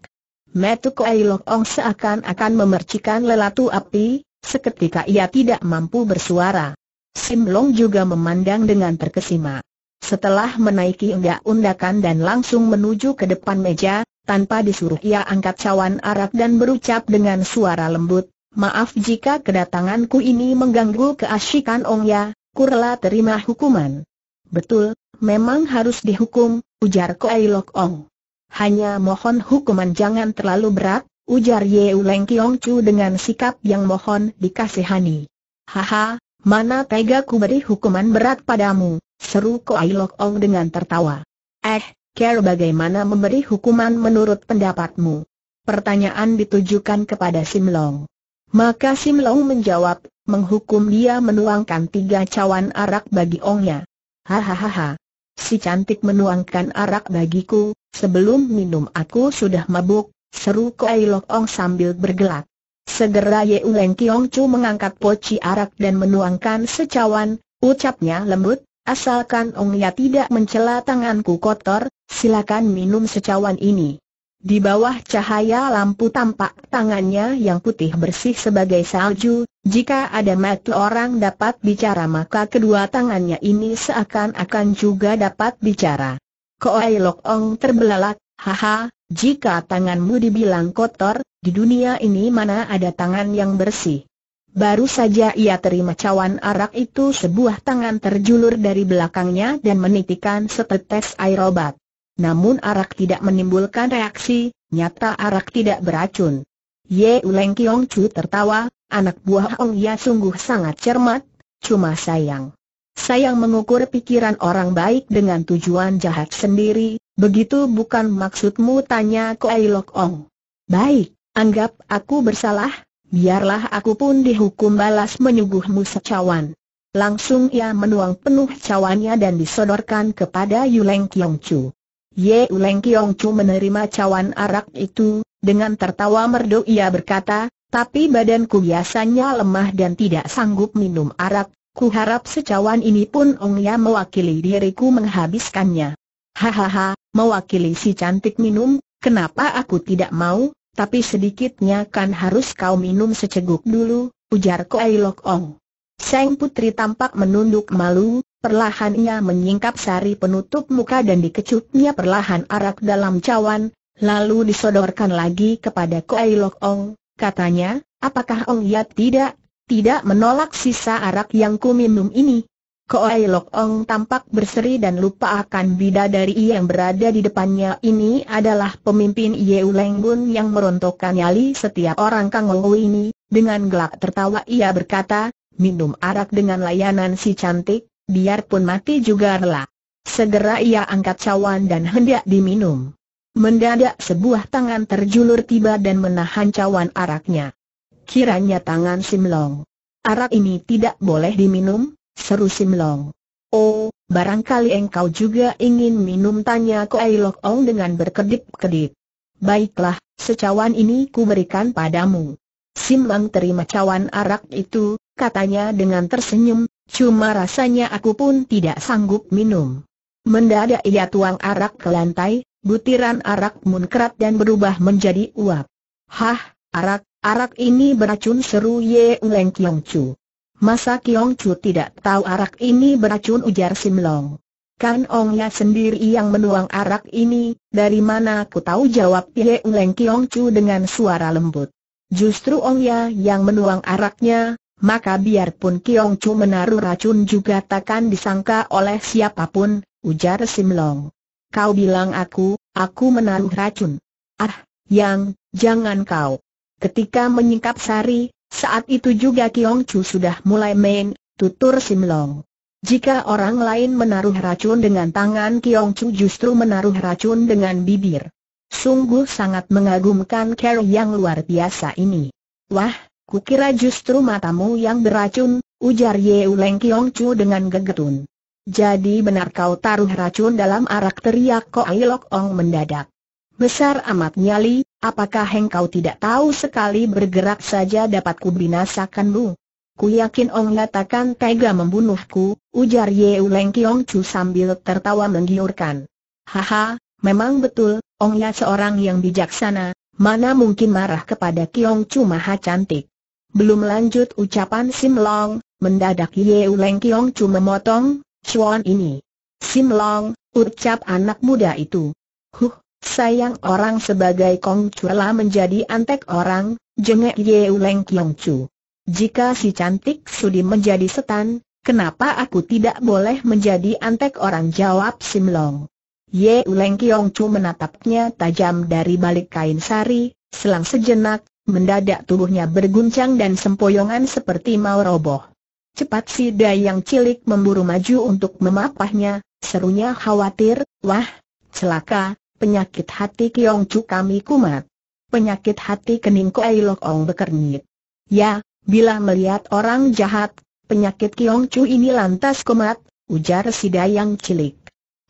Metuko Elok Ong seakan-akan memercikan lelatu api, seketika ia tidak mampu bersuara. Sim Long juga memandang dengan terkesima. Setelah menaiki undak-undakan dan langsung menuju ke depan meja, tanpa disuruh ia angkat cawan arak dan berucap dengan suara lembut, Maaf jika kedatanganku ini mengganggu keasyikan Ong Ya, kurla terima hukuman. Betul, memang harus dihukum, ujar Koei Lok Ong. Hanya mohon hukuman jangan terlalu berat, ujar Ye Uleng Kiong Chu dengan sikap yang mohon dikasihani. Haha, mana tega ku beri hukuman berat padamu, seru Koei Lok Ong dengan tertawa. Eh, care bagaimana memberi hukuman menurut pendapatmu? Pertanyaan ditujukan kepada Sim Long. Maka Sim Long menjawab, menghukum dia menuangkan tiga cawan arak bagi ongnya. Hahaha. Si cantik menuangkan arak bagiku, sebelum minum aku sudah mabuk, seru Koi Lok Ong sambil bergelak. Segera Ye Uleng Kiong Chu mengangkat poci arak dan menuangkan secawan, ucapnya lembut, asalkan Ong ya tidak mencela tanganku kotor, silakan minum secawan ini. Di bawah cahaya lampu tampak tangannya yang putih bersih sebagai salju, jika ada mata orang dapat bicara maka kedua tangannya ini seakan-akan juga dapat bicara. Koai Lok Ong terbelalak, haha, jika tanganmu dibilang kotor, di dunia ini mana ada tangan yang bersih. Baru saja ia terima cawan arak itu sebuah tangan terjulur dari belakangnya dan menitikan setetes air obat. Namun arak tidak menimbulkan reaksi, nyata arak tidak beracun. Ye Uleng Kiong Chu tertawa, anak buah Ong Ya sungguh sangat cermat, cuma sayang. Sayang mengukur pikiran orang baik dengan tujuan jahat sendiri, begitu bukan maksudmu tanya Koai Lok Ong. Baik, anggap aku bersalah, biarlah aku pun dihukum balas menyuguhmu secawan. Langsung ia menuang penuh cawannya dan disodorkan kepada Yuleng Kiong Chu. Ye Uleng Kiong Chu menerima cawan arak itu, dengan tertawa merdu ia berkata, tapi badanku biasanya lemah dan tidak sanggup minum arak, ku harap secawan ini pun Ong Ya mewakili diriku menghabiskannya. Hahaha, mewakili si cantik minum, kenapa aku tidak mau, tapi sedikitnya kan harus kau minum seceguk dulu, ujar Koai Lok Ong. Seng putri tampak menunduk malu, Perlahan ia menyingkap sari penutup muka dan dikecutnya perlahan arak dalam cawan, lalu disodorkan lagi kepada Kuei Lok Ong, katanya, apakah Ong Yat tidak, tidak menolak sisa arak yang ku minum ini? Koai Lok Ong tampak berseri dan lupa akan bida dari ia yang berada di depannya ini adalah pemimpin Yeu Leng Bun yang merontokkan nyali setiap orang Kang ini, dengan gelak tertawa ia berkata, minum arak dengan layanan si cantik, biarpun mati juga rela. Segera ia angkat cawan dan hendak diminum. Mendadak sebuah tangan terjulur tiba dan menahan cawan araknya. Kiranya tangan Simlong. Arak ini tidak boleh diminum, seru Simlong. Oh, barangkali engkau juga ingin minum tanya Koei Lok Ong dengan berkedip-kedip. Baiklah, secawan ini ku berikan padamu. Simlong terima cawan arak itu, katanya dengan tersenyum, Cuma rasanya aku pun tidak sanggup minum. Mendadak ia tuang arak ke lantai, butiran arak munkrat dan berubah menjadi uap. Hah, arak, arak ini beracun seru Ye Uleng Kiong Chu. Masa Kiong Chu tidak tahu arak ini beracun ujar Simlong. Kan Ongnya sendiri yang menuang arak ini, dari mana aku tahu jawab Ye Uleng Kiong Chu dengan suara lembut. Justru Ongnya yang menuang araknya, maka biarpun Kiong Chu menaruh racun juga takkan disangka oleh siapapun, ujar Sim Long. Kau bilang aku, aku menaruh racun. Ah, yang, jangan kau. Ketika menyingkap Sari, saat itu juga Kiong Chu sudah mulai main, tutur Sim Long. Jika orang lain menaruh racun dengan tangan Kiong Chu justru menaruh racun dengan bibir. Sungguh sangat mengagumkan Carol yang luar biasa ini. Wah, Kukira justru matamu yang beracun, ujar Ye Uleng Kiong Chu dengan gegetun. Jadi benar kau taruh racun dalam arak teriak Koai Lok Ong mendadak. Besar amat nyali, apakah engkau tidak tahu sekali bergerak saja dapat kubinasakanmu? Ku yakin Ong katakan tega membunuhku, ujar Ye Uleng Kiong Chu sambil tertawa menggiurkan. Haha, memang betul, Ong ya seorang yang bijaksana, Mana mungkin marah kepada Kiong Chu maha cantik. Belum lanjut ucapan Sim Long, mendadak Ye Uleng Kiong Chu memotong, cuan ini. Sim Long, ucap anak muda itu. Huh, sayang orang sebagai Kong Chula menjadi antek orang, jengek Ye Uleng Kiong Chu. Jika si cantik sudi menjadi setan, kenapa aku tidak boleh menjadi antek orang jawab Sim Long. Ye Uleng Kiong Chu menatapnya tajam dari balik kain sari, selang sejenak, Mendadak tubuhnya berguncang dan sempoyongan seperti mau roboh. Cepat si Dayang cilik memburu maju untuk memapahnya, serunya khawatir, wah, celaka, penyakit hati Kiong Chu kami kumat. Penyakit hati kening Ai Lok Ong bekernyit. Ya, bila melihat orang jahat, penyakit Kiong Chu ini lantas kumat, ujar si Dayang cilik.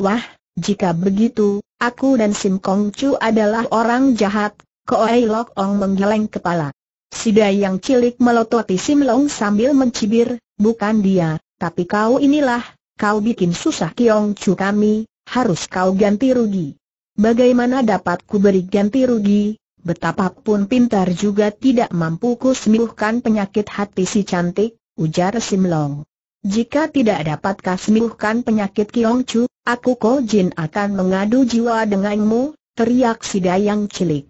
Wah, jika begitu, aku dan Sim Kong Chu adalah orang jahat, Koei Lok Ong menggeleng kepala. Si dayang cilik melototi Sim Long sambil mencibir, bukan dia, tapi kau inilah, kau bikin susah Kiong Chu kami, harus kau ganti rugi. Bagaimana dapat ku beri ganti rugi? Betapapun pintar juga tidak mampu ku sembuhkan penyakit hati si cantik, ujar Sim Long. Jika tidak dapat kau sembuhkan penyakit Kiong Chu, aku Ko Jin akan mengadu jiwa denganmu, teriak si dayang cilik.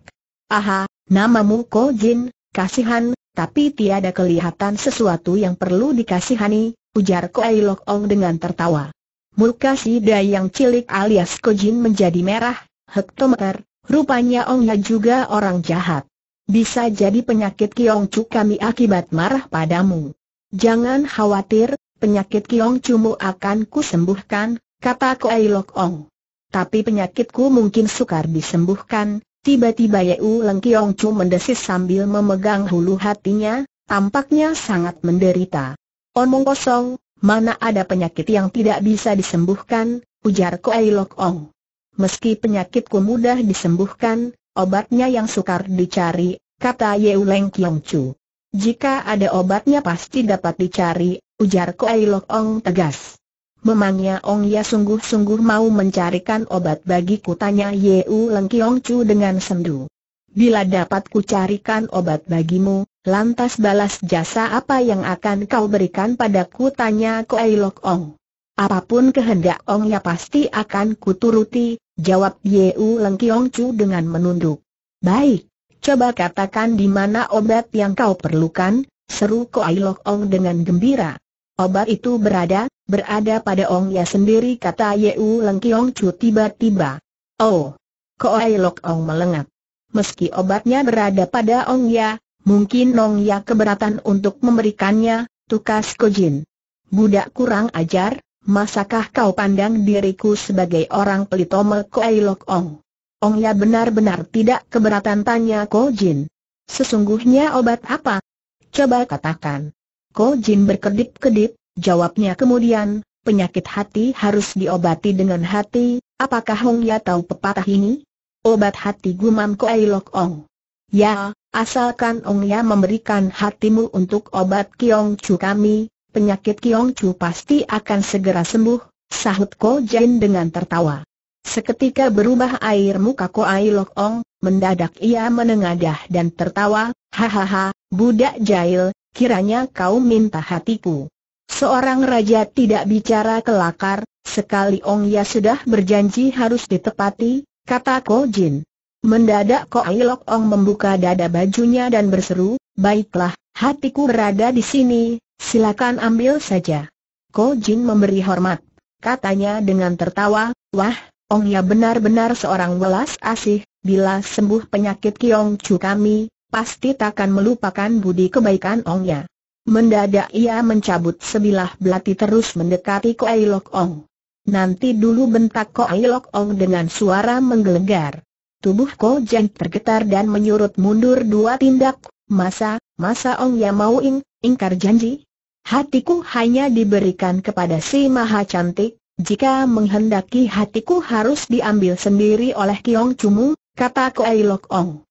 Aha, namamu Ko Jin, kasihan, tapi tiada kelihatan sesuatu yang perlu dikasihani, ujar Ai Lok Ong dengan tertawa. Muka si Dayang yang cilik alias Ko Jin menjadi merah, hektometer, rupanya ong ya juga orang jahat. Bisa jadi penyakit Kiong Chu kami akibat marah padamu. Jangan khawatir, penyakit Kiong mu akan ku sembuhkan, kata Ai Lok Ong. Tapi penyakitku mungkin sukar disembuhkan, Tiba-tiba Yeu Leng Kiong Chu mendesis sambil memegang hulu hatinya, tampaknya sangat menderita. Omong kosong, mana ada penyakit yang tidak bisa disembuhkan, ujar Koei Lok Ong. Meski penyakitku mudah disembuhkan, obatnya yang sukar dicari, kata Yeu Leng Kiong Chu. Jika ada obatnya pasti dapat dicari, ujar Koei Lok Ong tegas. Memangnya Ong Ya sungguh-sungguh mau mencarikan obat bagi tanya Yeu Leng Kiong Chu dengan sendu. Bila dapat kucarikan obat bagimu, lantas balas jasa apa yang akan kau berikan padaku tanya Koei Lok Ong. Apapun kehendak Ong Ya pasti akan kuturuti, jawab Yeu Leng Kiong Chu dengan menunduk. Baik, coba katakan di mana obat yang kau perlukan, seru Koei Lok Ong dengan gembira. Obat itu berada, berada pada Ong Ya sendiri kata Yeu Leng Kiong Chu tiba-tiba. Oh! Koai Lok Ong melengat. Meski obatnya berada pada Ong Ya, mungkin Ong Ya keberatan untuk memberikannya, tukas Kojin. Budak kurang ajar, masakah kau pandang diriku sebagai orang pelitomel Koai Lok Ong? Ong Ya benar-benar tidak keberatan tanya Kojin. Sesungguhnya obat apa? Coba katakan. Ko Jin berkedip-kedip, jawabnya kemudian, penyakit hati harus diobati dengan hati, apakah Hong Ya tahu pepatah ini? Obat hati gumam Ai Lok Ong. Ya, asalkan Hong Ya memberikan hatimu untuk obat Kiong Chu kami, penyakit Kiong Chu pasti akan segera sembuh, sahut Ko Jin dengan tertawa. Seketika berubah air muka Ai Lok Ong, mendadak ia menengadah dan tertawa, hahaha, budak jahil, kiranya kau minta hatiku. Seorang raja tidak bicara kelakar, sekali Ong Ya sudah berjanji harus ditepati, kata Ko Jin. Mendadak Ko Ailok Ong membuka dada bajunya dan berseru, baiklah, hatiku berada di sini, silakan ambil saja. Ko Jin memberi hormat, katanya dengan tertawa, wah, Ong Ya benar-benar seorang welas asih, bila sembuh penyakit Kiong Chu kami, pasti takkan melupakan budi kebaikan Ongnya. Mendadak ia mencabut sebilah belati terus mendekati Koai Lok Ong. Nanti dulu bentak Koai Lok Ong dengan suara menggelegar. Tubuh Ko Jeng tergetar dan menyurut mundur dua tindak. Masa, masa ong ya mau ing, ingkar janji? Hatiku hanya diberikan kepada si maha cantik, jika menghendaki hatiku harus diambil sendiri oleh Kiong Cumu, kata Koai Lok Ong.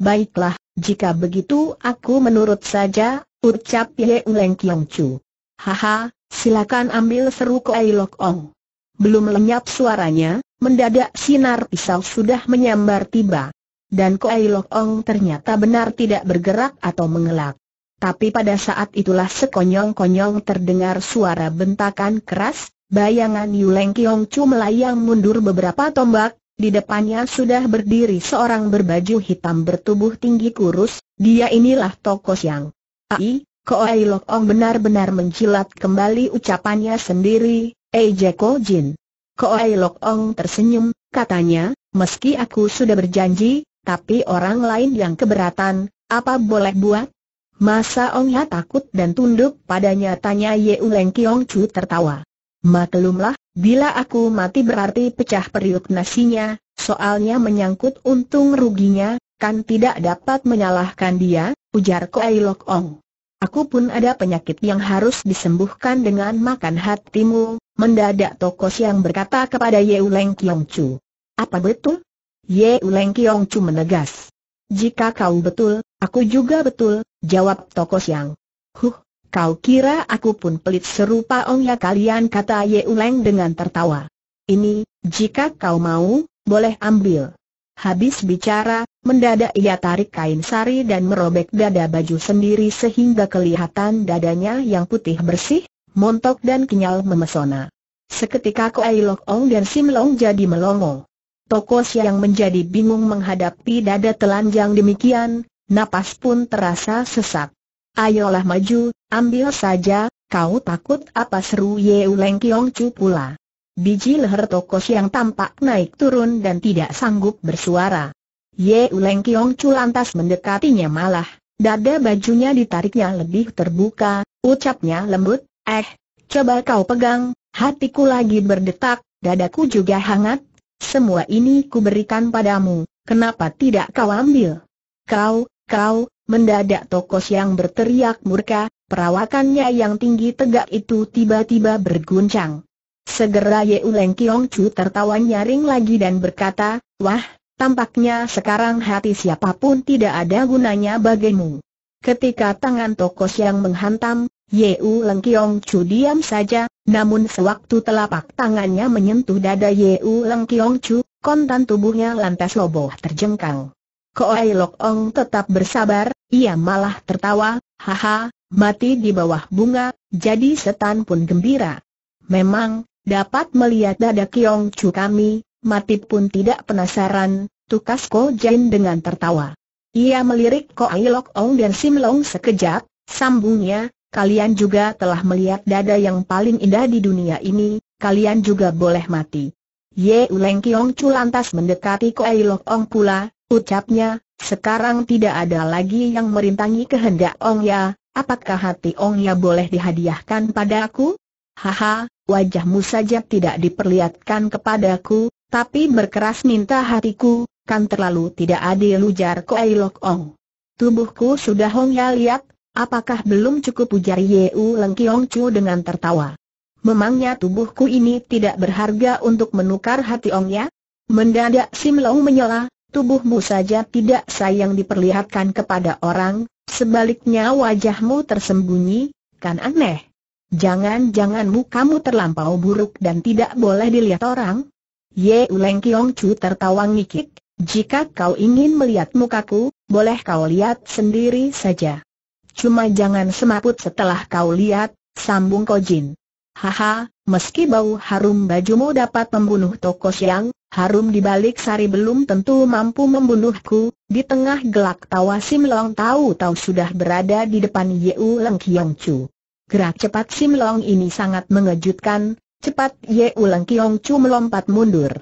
Baiklah, jika begitu aku menurut saja, ucap Ye Uleng Kiong Chu. Haha, silakan ambil seru Kuai Lok Ong. Belum lenyap suaranya, mendadak sinar pisau sudah menyambar tiba. Dan Kuai Lok Ong ternyata benar tidak bergerak atau mengelak. Tapi pada saat itulah sekonyong-konyong terdengar suara bentakan keras, bayangan Yuleng Kiong Chu melayang mundur beberapa tombak, di depannya sudah berdiri seorang berbaju hitam bertubuh tinggi kurus, dia inilah Toko Siang. Ai, Koai Lok Ong benar-benar menjilat kembali ucapannya sendiri, Eje Ko Jin. Koai Lok Ong tersenyum, katanya, meski aku sudah berjanji, tapi orang lain yang keberatan, apa boleh buat? Masa Ong Ya takut dan tunduk padanya tanya Ye Uleng Kiong Chu tertawa. Maklumlah, Bila aku mati berarti pecah periuk nasinya, soalnya menyangkut untung ruginya, kan tidak dapat menyalahkan dia, ujar Koei Lok Ong. Aku pun ada penyakit yang harus disembuhkan dengan makan hatimu, mendadak Tokos yang berkata kepada Ye Uleng Kiong Chu. Apa betul? Ye Uleng Kiong Chu menegas. Jika kau betul, aku juga betul, jawab Tokos yang. Huh, Kau kira aku pun pelit serupa Ya kalian kata Ye Uleng dengan tertawa. Ini, jika kau mau, boleh ambil. Habis bicara, mendadak ia tarik kain sari dan merobek dada baju sendiri sehingga kelihatan dadanya yang putih bersih, montok dan kenyal memesona. Seketika Koai Lok Ong dan Sim Long jadi melongo. Tokos yang menjadi bingung menghadapi dada telanjang demikian, napas pun terasa sesak. Ayolah maju, ambil saja, kau takut apa seru Ye Uleng Kiong Chu pula. Biji leher tokos yang tampak naik turun dan tidak sanggup bersuara. Ye Uleng Kiong Chu lantas mendekatinya malah, dada bajunya ditariknya lebih terbuka, ucapnya lembut, eh, coba kau pegang, hatiku lagi berdetak, dadaku juga hangat, semua ini kuberikan padamu, kenapa tidak kau ambil? Kau, kau, Mendadak tokos yang berteriak murka, perawakannya yang tinggi tegak itu tiba-tiba berguncang. Segera Ye Uleng Kiong Chu tertawa nyaring lagi dan berkata, Wah, tampaknya sekarang hati siapapun tidak ada gunanya bagimu. Ketika tangan tokos yang menghantam, Ye Uleng Kiong Chu diam saja, namun sewaktu telapak tangannya menyentuh dada Ye Uleng Kiong Chu, kontan tubuhnya lantas roboh terjengkang. Koai Lok Ong tetap bersabar, ia malah tertawa, haha, mati di bawah bunga, jadi setan pun gembira. Memang, dapat melihat dada Kiong Chu kami, mati pun tidak penasaran, tukas Ko Jin dengan tertawa. Ia melirik Koai Lok Ong dan Sim Long sekejap, sambungnya, kalian juga telah melihat dada yang paling indah di dunia ini, kalian juga boleh mati. Ye Uleng Kiong Chu lantas mendekati Koai Lok Ong pula, Ucapnya, sekarang tidak ada lagi yang merintangi kehendak Ong Ya, apakah hati Ong Ya boleh dihadiahkan padaku? Haha, wajahmu saja tidak diperlihatkan kepadaku, tapi berkeras minta hatiku, kan terlalu tidak adil ujar Koei Lok Ong. Tubuhku sudah Ong Ya lihat, apakah belum cukup ujar Yeu Leng Kiong Chu dengan tertawa. Memangnya tubuhku ini tidak berharga untuk menukar hati Ong Ya? Mendadak Sim Long menyela, tubuhmu saja tidak sayang diperlihatkan kepada orang, sebaliknya wajahmu tersembunyi, kan aneh. Jangan-janganmu kamu terlampau buruk dan tidak boleh dilihat orang? Ye Uleng Kiong Chu tertawa ngikik, jika kau ingin melihat mukaku, boleh kau lihat sendiri saja. Cuma jangan semaput setelah kau lihat, sambung Kojin. Haha, meski bau harum bajumu dapat membunuh Toko Siang, harum di balik sari belum tentu mampu membunuhku. Di tengah gelak tawa Sim Long tahu-tahu sudah berada di depan Yeu Leng Kiong Chu. Gerak cepat Sim Long ini sangat mengejutkan, cepat Yeu Leng Kiong Chu melompat mundur.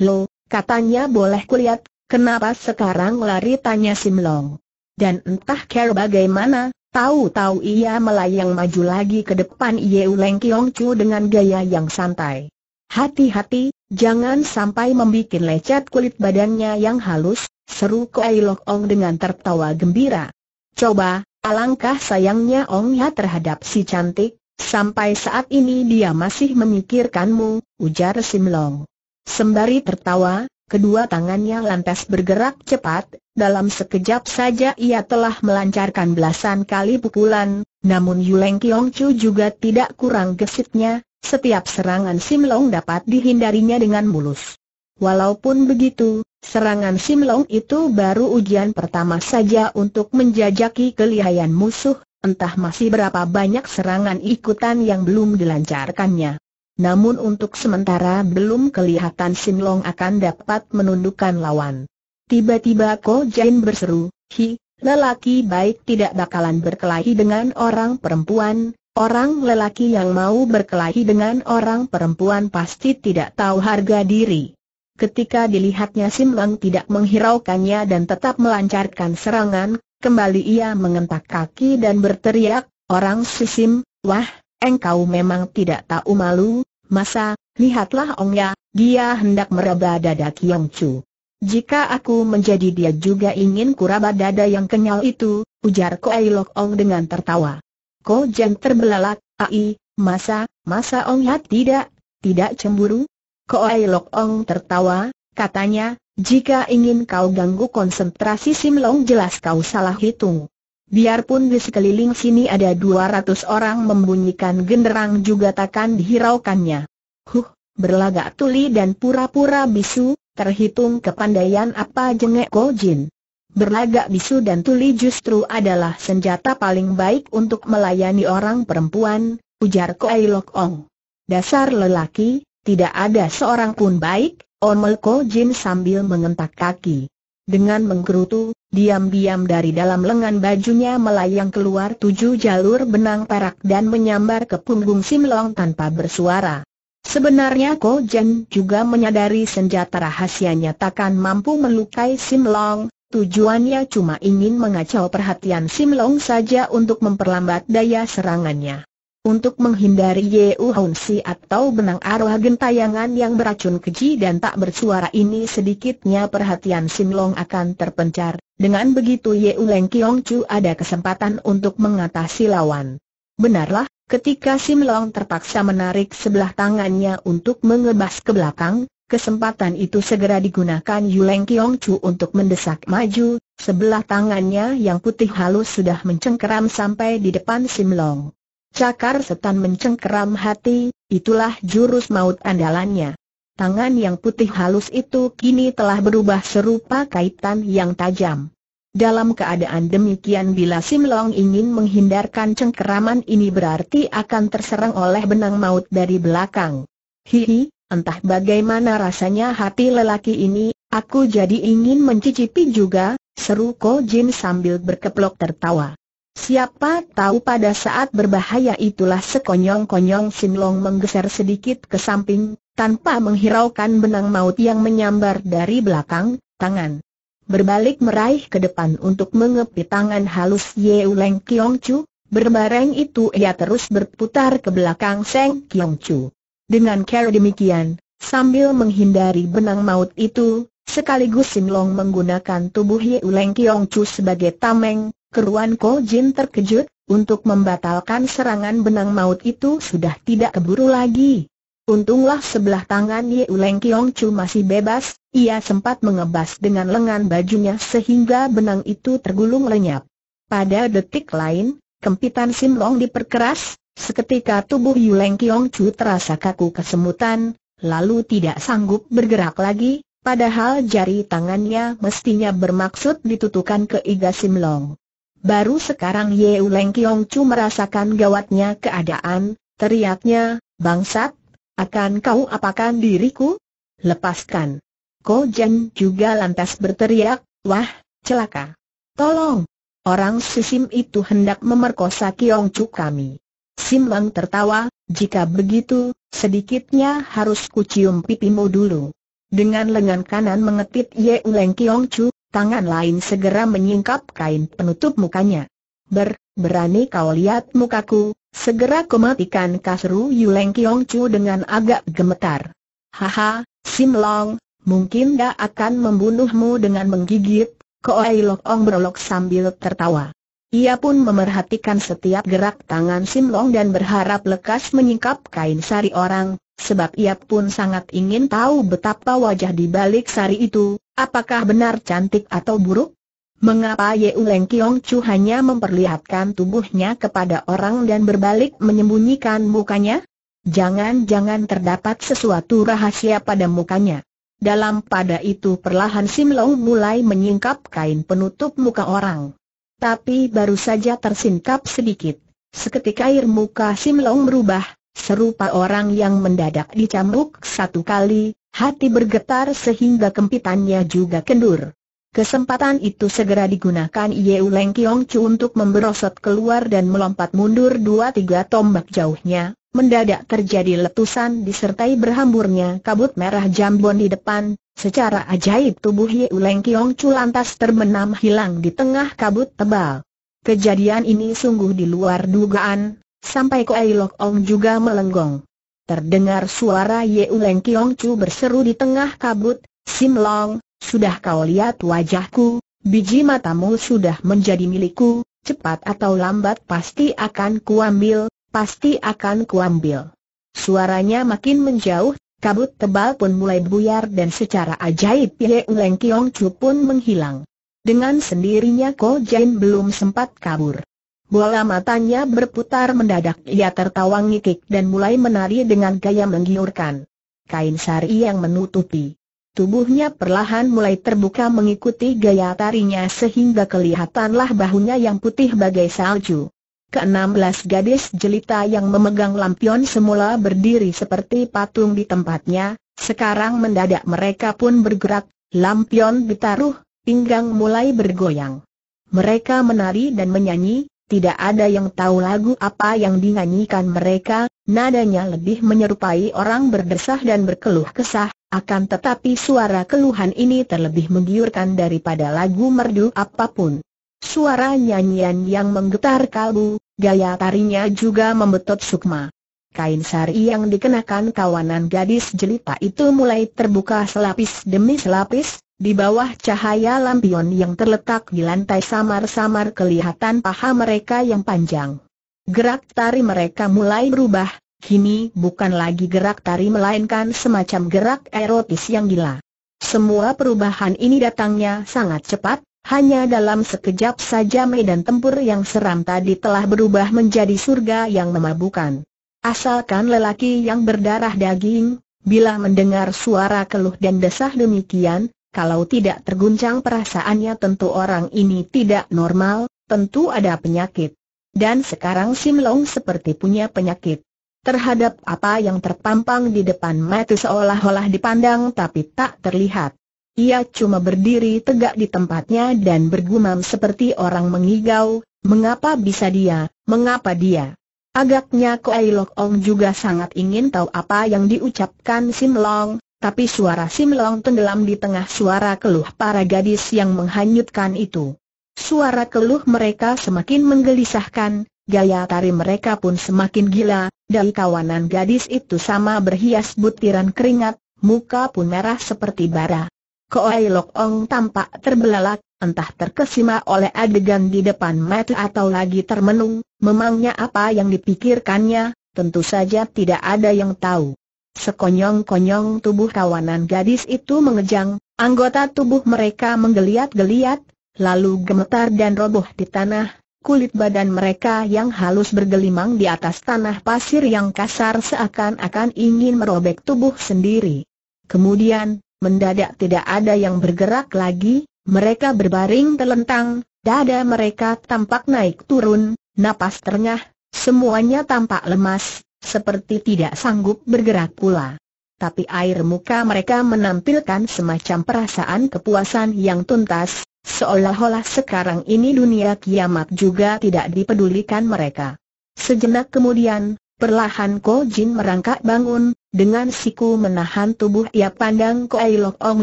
Lo, katanya boleh kulihat, kenapa sekarang lari tanya Sim Long. Dan entah care bagaimana, Tahu-tahu ia melayang maju lagi ke depan Ye Leng Kiong Chu dengan gaya yang santai. Hati-hati, jangan sampai membuat lecet kulit badannya yang halus, seru Kuei Lok Ong dengan tertawa gembira. Coba, alangkah sayangnya Ong Ya terhadap si cantik, sampai saat ini dia masih memikirkanmu, ujar Simlong. Sembari tertawa, Kedua tangannya lantas bergerak cepat, dalam sekejap saja ia telah melancarkan belasan kali pukulan, namun Yuleng Kiong Chu juga tidak kurang gesitnya, setiap serangan Sim Long dapat dihindarinya dengan mulus. Walaupun begitu, serangan Sim Long itu baru ujian pertama saja untuk menjajaki kelihayan musuh, entah masih berapa banyak serangan ikutan yang belum dilancarkannya. Namun untuk sementara belum kelihatan Sin akan dapat menundukkan lawan. Tiba-tiba Ko Jain berseru, Hi, lelaki baik tidak bakalan berkelahi dengan orang perempuan, orang lelaki yang mau berkelahi dengan orang perempuan pasti tidak tahu harga diri. Ketika dilihatnya Sin tidak menghiraukannya dan tetap melancarkan serangan, kembali ia mengentak kaki dan berteriak, Orang Sisim, wah, engkau memang tidak tahu malu, masa, lihatlah Ong Ya, dia hendak meraba dada Kiong Chu. Jika aku menjadi dia juga ingin kuraba dada yang kenyal itu, ujar ko Lok Ong dengan tertawa. Ko Jeng terbelalak, ai, masa, masa Ong Ya tidak, tidak cemburu? Ko Lok Ong tertawa, katanya, jika ingin kau ganggu konsentrasi Sim Long jelas kau salah hitung. Biarpun di sekeliling sini ada dua ratus orang membunyikan genderang juga takkan dihiraukannya. Huh, berlagak tuli dan pura-pura bisu, terhitung kepandaian apa jengek Jin. Berlagak bisu dan tuli justru adalah senjata paling baik untuk melayani orang perempuan, ujar Koai Lok Ong. Dasar lelaki, tidak ada seorang pun baik, Omel Kojin sambil mengentak kaki. Dengan menggerutu, diam-diam dari dalam lengan bajunya melayang keluar tujuh jalur benang perak dan menyambar ke punggung Sim Long tanpa bersuara. Sebenarnya Ko Jen juga menyadari senjata rahasianya takkan mampu melukai Sim Long. tujuannya cuma ingin mengacau perhatian Sim Long saja untuk memperlambat daya serangannya untuk menghindari Yeu Hun atau benang arwah gentayangan yang beracun keji dan tak bersuara ini sedikitnya perhatian Sin Long akan terpencar. Dengan begitu Yeu Leng Kiong Chu ada kesempatan untuk mengatasi lawan. Benarlah, ketika Sim Long terpaksa menarik sebelah tangannya untuk mengebas ke belakang, kesempatan itu segera digunakan Yu Leng Kiong Chu untuk mendesak maju, sebelah tangannya yang putih halus sudah mencengkeram sampai di depan Sim Long. Cakar setan mencengkeram hati, itulah jurus maut andalannya. Tangan yang putih halus itu kini telah berubah serupa kaitan yang tajam. Dalam keadaan demikian bila Sim Long ingin menghindarkan cengkeraman ini berarti akan terserang oleh benang maut dari belakang. Hihi, entah bagaimana rasanya hati lelaki ini, aku jadi ingin mencicipi juga, seru Ko Jin sambil berkeplok tertawa. Siapa tahu pada saat berbahaya itulah sekonyong-konyong Sinlong menggeser sedikit ke samping, tanpa menghiraukan benang maut yang menyambar dari belakang, tangan. Berbalik meraih ke depan untuk mengepit tangan halus Ye Uleng Kiong Chu, berbareng itu ia terus berputar ke belakang Seng Kiong Chu. Dengan cara demikian, sambil menghindari benang maut itu, sekaligus Sinlong menggunakan tubuh Ye Uleng Kiong Chu sebagai tameng, Keruan Ko Jin terkejut, untuk membatalkan serangan benang maut itu sudah tidak keburu lagi. Untunglah sebelah tangan Ye Uleng Kiong Chu masih bebas, ia sempat mengebas dengan lengan bajunya sehingga benang itu tergulung lenyap. Pada detik lain, kempitan Sim Long diperkeras, seketika tubuh Yuleng Kiong Chu terasa kaku kesemutan, lalu tidak sanggup bergerak lagi, Padahal jari tangannya mestinya bermaksud ditutupkan ke Iga Sim Long. Baru sekarang Ye Uleng Kiong Chu merasakan gawatnya keadaan, teriaknya, bangsat, akan kau apakan diriku? Lepaskan. Ko Jen juga lantas berteriak, wah, celaka. Tolong. Orang Sim itu hendak memerkosa Kiong Chu kami. Sim Lang tertawa, jika begitu, sedikitnya harus kucium pipimu dulu. Dengan lengan kanan mengetit Ye Uleng Kiong Chu, tangan lain segera menyingkap kain penutup mukanya. Ber, berani kau lihat mukaku, segera kematikan kasru Yuleng Kiong Chu dengan agak gemetar. Haha, Sim Long, mungkin gak akan membunuhmu dengan menggigit, Koei Lok Ong berolok sambil tertawa. Ia pun memerhatikan setiap gerak tangan Sim Long dan berharap lekas menyingkap kain sari orang, sebab ia pun sangat ingin tahu betapa wajah di balik sari itu, apakah benar cantik atau buruk? Mengapa Ye Uleng Kiong Chu hanya memperlihatkan tubuhnya kepada orang dan berbalik menyembunyikan mukanya? Jangan-jangan terdapat sesuatu rahasia pada mukanya. Dalam pada itu perlahan Sim Lau mulai menyingkap kain penutup muka orang. Tapi baru saja tersingkap sedikit. Seketika air muka Sim Lau berubah, Serupa orang yang mendadak dicambuk satu kali, hati bergetar sehingga kempitannya juga kendur. Kesempatan itu segera digunakan Ye Leng Kiong Chu untuk memberosot keluar dan melompat mundur dua tiga tombak jauhnya, mendadak terjadi letusan disertai berhamburnya kabut merah jambon di depan, secara ajaib tubuh Ye Leng Kiong Chu lantas terbenam hilang di tengah kabut tebal. Kejadian ini sungguh di luar dugaan, Sampai Koai Lok Ong juga melenggong. Terdengar suara Ye Uleng Kiong Chu berseru di tengah kabut, Sim Long, sudah kau lihat wajahku, biji matamu sudah menjadi milikku, cepat atau lambat pasti akan kuambil, pasti akan kuambil. Suaranya makin menjauh, kabut tebal pun mulai buyar dan secara ajaib Ye Uleng Kiong Chu pun menghilang. Dengan sendirinya Ko Jane belum sempat kabur. Bola matanya berputar mendadak ia tertawa ngikik dan mulai menari dengan gaya menggiurkan. Kain sari yang menutupi tubuhnya perlahan mulai terbuka mengikuti gaya tarinya sehingga kelihatanlah bahunya yang putih bagai salju. Keenam belas gadis jelita yang memegang lampion semula berdiri seperti patung di tempatnya, sekarang mendadak mereka pun bergerak, lampion ditaruh, pinggang mulai bergoyang. Mereka menari dan menyanyi, tidak ada yang tahu lagu apa yang dinyanyikan mereka, nadanya lebih menyerupai orang berdesah dan berkeluh kesah, akan tetapi suara keluhan ini terlebih menggiurkan daripada lagu merdu apapun. Suara nyanyian yang menggetar kalbu, gaya tarinya juga membetot sukma. Kain sari yang dikenakan kawanan gadis jelita itu mulai terbuka selapis demi selapis, di bawah cahaya lampion yang terletak di lantai samar-samar kelihatan paha mereka yang panjang. Gerak tari mereka mulai berubah, kini bukan lagi gerak tari melainkan semacam gerak erotis yang gila. Semua perubahan ini datangnya sangat cepat, hanya dalam sekejap saja medan tempur yang seram tadi telah berubah menjadi surga yang memabukan. Asalkan lelaki yang berdarah daging, bila mendengar suara keluh dan desah demikian, kalau tidak terguncang perasaannya tentu orang ini tidak normal, tentu ada penyakit. Dan sekarang Sim Long seperti punya penyakit. Terhadap apa yang terpampang di depan mata seolah-olah dipandang tapi tak terlihat. Ia cuma berdiri tegak di tempatnya dan bergumam seperti orang mengigau, mengapa bisa dia, mengapa dia. Agaknya Koei Lok Ong juga sangat ingin tahu apa yang diucapkan Sim Long, tapi suara Simlong tenggelam di tengah suara keluh para gadis yang menghanyutkan itu. Suara keluh mereka semakin menggelisahkan, gaya tari mereka pun semakin gila, dari kawanan gadis itu sama berhias butiran keringat, muka pun merah seperti bara. Koai Lok Ong tampak terbelalak, entah terkesima oleh adegan di depan mata atau lagi termenung, memangnya apa yang dipikirkannya, tentu saja tidak ada yang tahu. Sekonyong-konyong tubuh kawanan gadis itu mengejang, anggota tubuh mereka menggeliat-geliat, lalu gemetar dan roboh di tanah, kulit badan mereka yang halus bergelimang di atas tanah pasir yang kasar seakan-akan ingin merobek tubuh sendiri. Kemudian, mendadak tidak ada yang bergerak lagi, mereka berbaring telentang, dada mereka tampak naik turun, napas ternyah, semuanya tampak lemas, seperti tidak sanggup bergerak pula. Tapi air muka mereka menampilkan semacam perasaan kepuasan yang tuntas, seolah-olah sekarang ini dunia kiamat juga tidak dipedulikan mereka. Sejenak kemudian, perlahan Ko Jin merangkak bangun, dengan siku menahan tubuh ia pandang Ko Ailok Ong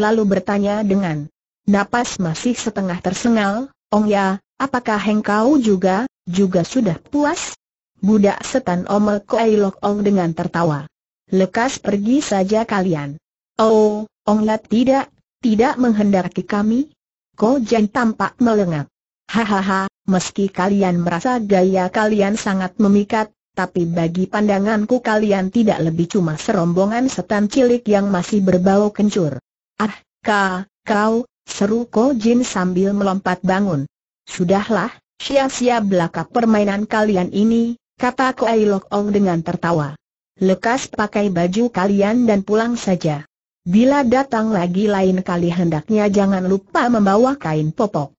lalu bertanya dengan napas masih setengah tersengal, Ong ya, apakah engkau juga, juga sudah puas? Budak setan Omel koei Lok Ong dengan tertawa. Lekas pergi saja kalian. Oh, Onglat tidak, tidak menghendaki kami? Ko Jen tampak melengak. Hahaha, meski kalian merasa gaya kalian sangat memikat, tapi bagi pandanganku kalian tidak lebih cuma serombongan setan cilik yang masih berbau kencur. Ah, ka, kau, seru Ko Jin sambil melompat bangun. Sudahlah, sia-sia belaka permainan kalian ini, kata Koai Lok Ong dengan tertawa. Lekas pakai baju kalian dan pulang saja. Bila datang lagi lain kali hendaknya jangan lupa membawa kain popok.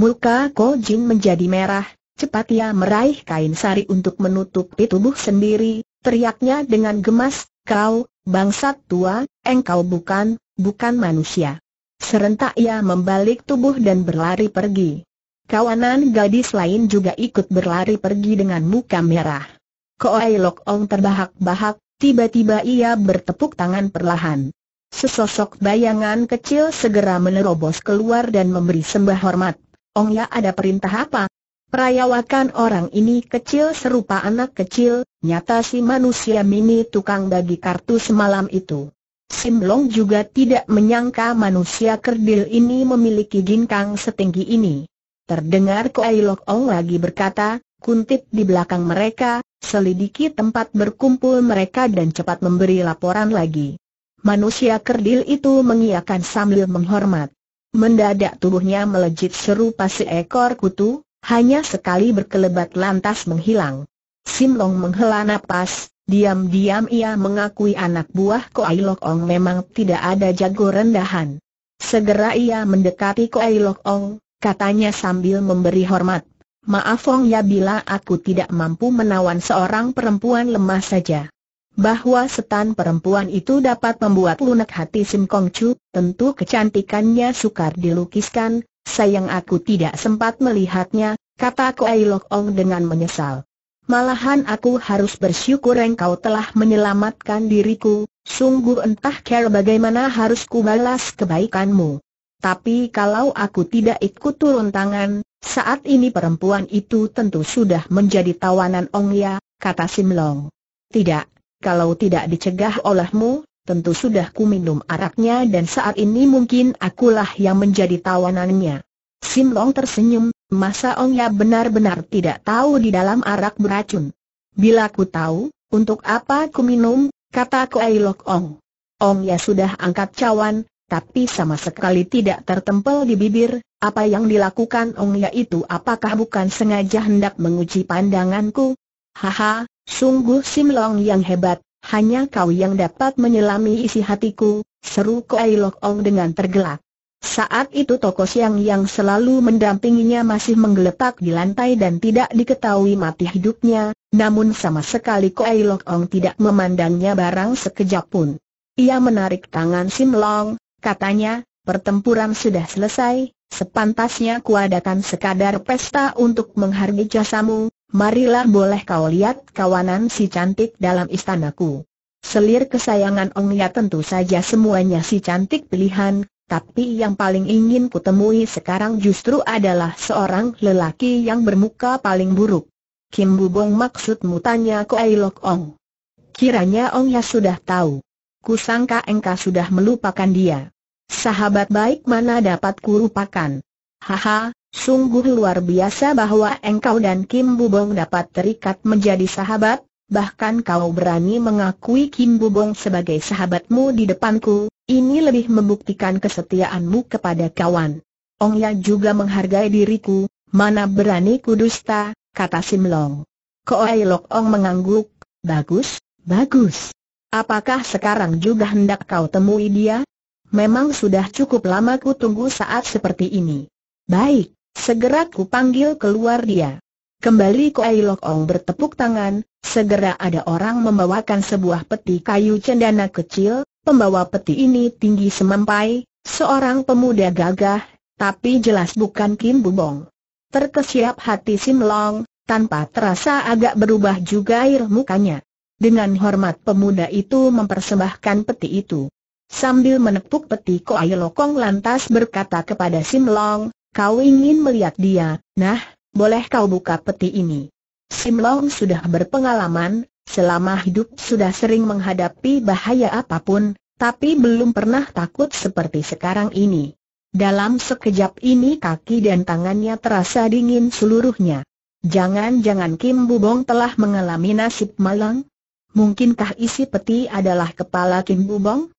Muka Ko Jin menjadi merah, cepat ia meraih kain sari untuk menutupi tubuh sendiri, teriaknya dengan gemas, kau, bangsat tua, engkau bukan, bukan manusia. Serentak ia membalik tubuh dan berlari pergi. Kawanan gadis lain juga ikut berlari pergi dengan muka merah. Koai Lok Ong terbahak-bahak, tiba-tiba ia bertepuk tangan perlahan. Sesosok bayangan kecil segera menerobos keluar dan memberi sembah hormat. Ong ya ada perintah apa? Perayawakan orang ini kecil serupa anak kecil, nyata si manusia mini tukang bagi kartu semalam itu. Simlong juga tidak menyangka manusia kerdil ini memiliki ginkang setinggi ini. Terdengar Ko Ailok Ong lagi berkata, kuntip di belakang mereka, selidiki tempat berkumpul mereka dan cepat memberi laporan lagi. Manusia kerdil itu mengiakan sambil menghormat. Mendadak tubuhnya melejit serupa seekor kutu, hanya sekali berkelebat lantas menghilang. Simlong menghela napas, diam-diam ia mengakui anak buah Ko Lok Ong memang tidak ada jago rendahan. Segera ia mendekati Ko Lok Ong, katanya sambil memberi hormat. Maaf Ong ya bila aku tidak mampu menawan seorang perempuan lemah saja. Bahwa setan perempuan itu dapat membuat lunak hati Sim Kong Chu, tentu kecantikannya sukar dilukiskan, sayang aku tidak sempat melihatnya, kata Kuai Lok Ong dengan menyesal. Malahan aku harus bersyukur engkau telah menyelamatkan diriku, sungguh entah care bagaimana harus kubalas kebaikanmu. Tapi kalau aku tidak ikut turun tangan, saat ini perempuan itu tentu sudah menjadi tawanan Ong Ya, kata Sim Long. Tidak, kalau tidak dicegah olehmu, tentu sudah ku minum araknya dan saat ini mungkin akulah yang menjadi tawanannya. Long tersenyum, masa Ong Ya benar-benar tidak tahu di dalam arak beracun. Bila ku tahu, untuk apa ku minum, kata Lok Ong. Ong Ya sudah angkat cawan, tapi sama sekali tidak tertempel di bibir, apa yang dilakukan Ong Ya itu apakah bukan sengaja hendak menguji pandanganku? Haha, sungguh Sim Long yang hebat, hanya kau yang dapat menyelami isi hatiku, seru Ai Lok Ong dengan tergelak. Saat itu toko siang yang selalu mendampinginya masih menggeletak di lantai dan tidak diketahui mati hidupnya, namun sama sekali Ai Lok Ong tidak memandangnya barang sekejap pun. Ia menarik tangan Sim Long, Katanya, pertempuran sudah selesai, sepantasnya kuadakan sekadar pesta untuk menghargai jasamu, marilah boleh kau lihat kawanan si cantik dalam istanaku. Selir kesayangan Ong Ya tentu saja semuanya si cantik pilihan, tapi yang paling ingin kutemui sekarang justru adalah seorang lelaki yang bermuka paling buruk. Kim Bubong maksudmu tanya ke Ailok Ong. Kiranya Ong Ya sudah tahu. Kusangka engkau sudah melupakan dia. Sahabat baik mana dapat kurupakan. Haha, sungguh luar biasa bahwa engkau dan Kim Bubong dapat terikat menjadi sahabat, bahkan kau berani mengakui Kim Bubong sebagai sahabatmu di depanku, ini lebih membuktikan kesetiaanmu kepada kawan. Ong Ya juga menghargai diriku, mana berani kudusta, kata Sim Long. Koai Lok Ong mengangguk, bagus, bagus. Apakah sekarang juga hendak kau temui dia? memang sudah cukup lama ku tunggu saat seperti ini. Baik, segera ku panggil keluar dia. Kembali ke Ailok Ong bertepuk tangan, segera ada orang membawakan sebuah peti kayu cendana kecil, pembawa peti ini tinggi semampai, seorang pemuda gagah, tapi jelas bukan Kim Bubong. Terkesiap hati Sim Long, tanpa terasa agak berubah juga air mukanya. Dengan hormat pemuda itu mempersembahkan peti itu. Sambil menepuk peti Koai Lokong lantas berkata kepada Sim Long, kau ingin melihat dia, nah, boleh kau buka peti ini. Sim Long sudah berpengalaman, selama hidup sudah sering menghadapi bahaya apapun, tapi belum pernah takut seperti sekarang ini. Dalam sekejap ini kaki dan tangannya terasa dingin seluruhnya. Jangan-jangan Kim Bubong telah mengalami nasib malang? Mungkinkah isi peti adalah kepala Kim Bubong?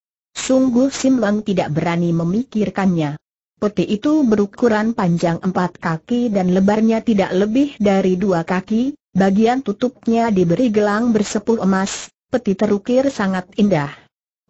sungguh Simleng tidak berani memikirkannya. Peti itu berukuran panjang empat kaki dan lebarnya tidak lebih dari dua kaki, bagian tutupnya diberi gelang bersepuluh emas, peti terukir sangat indah.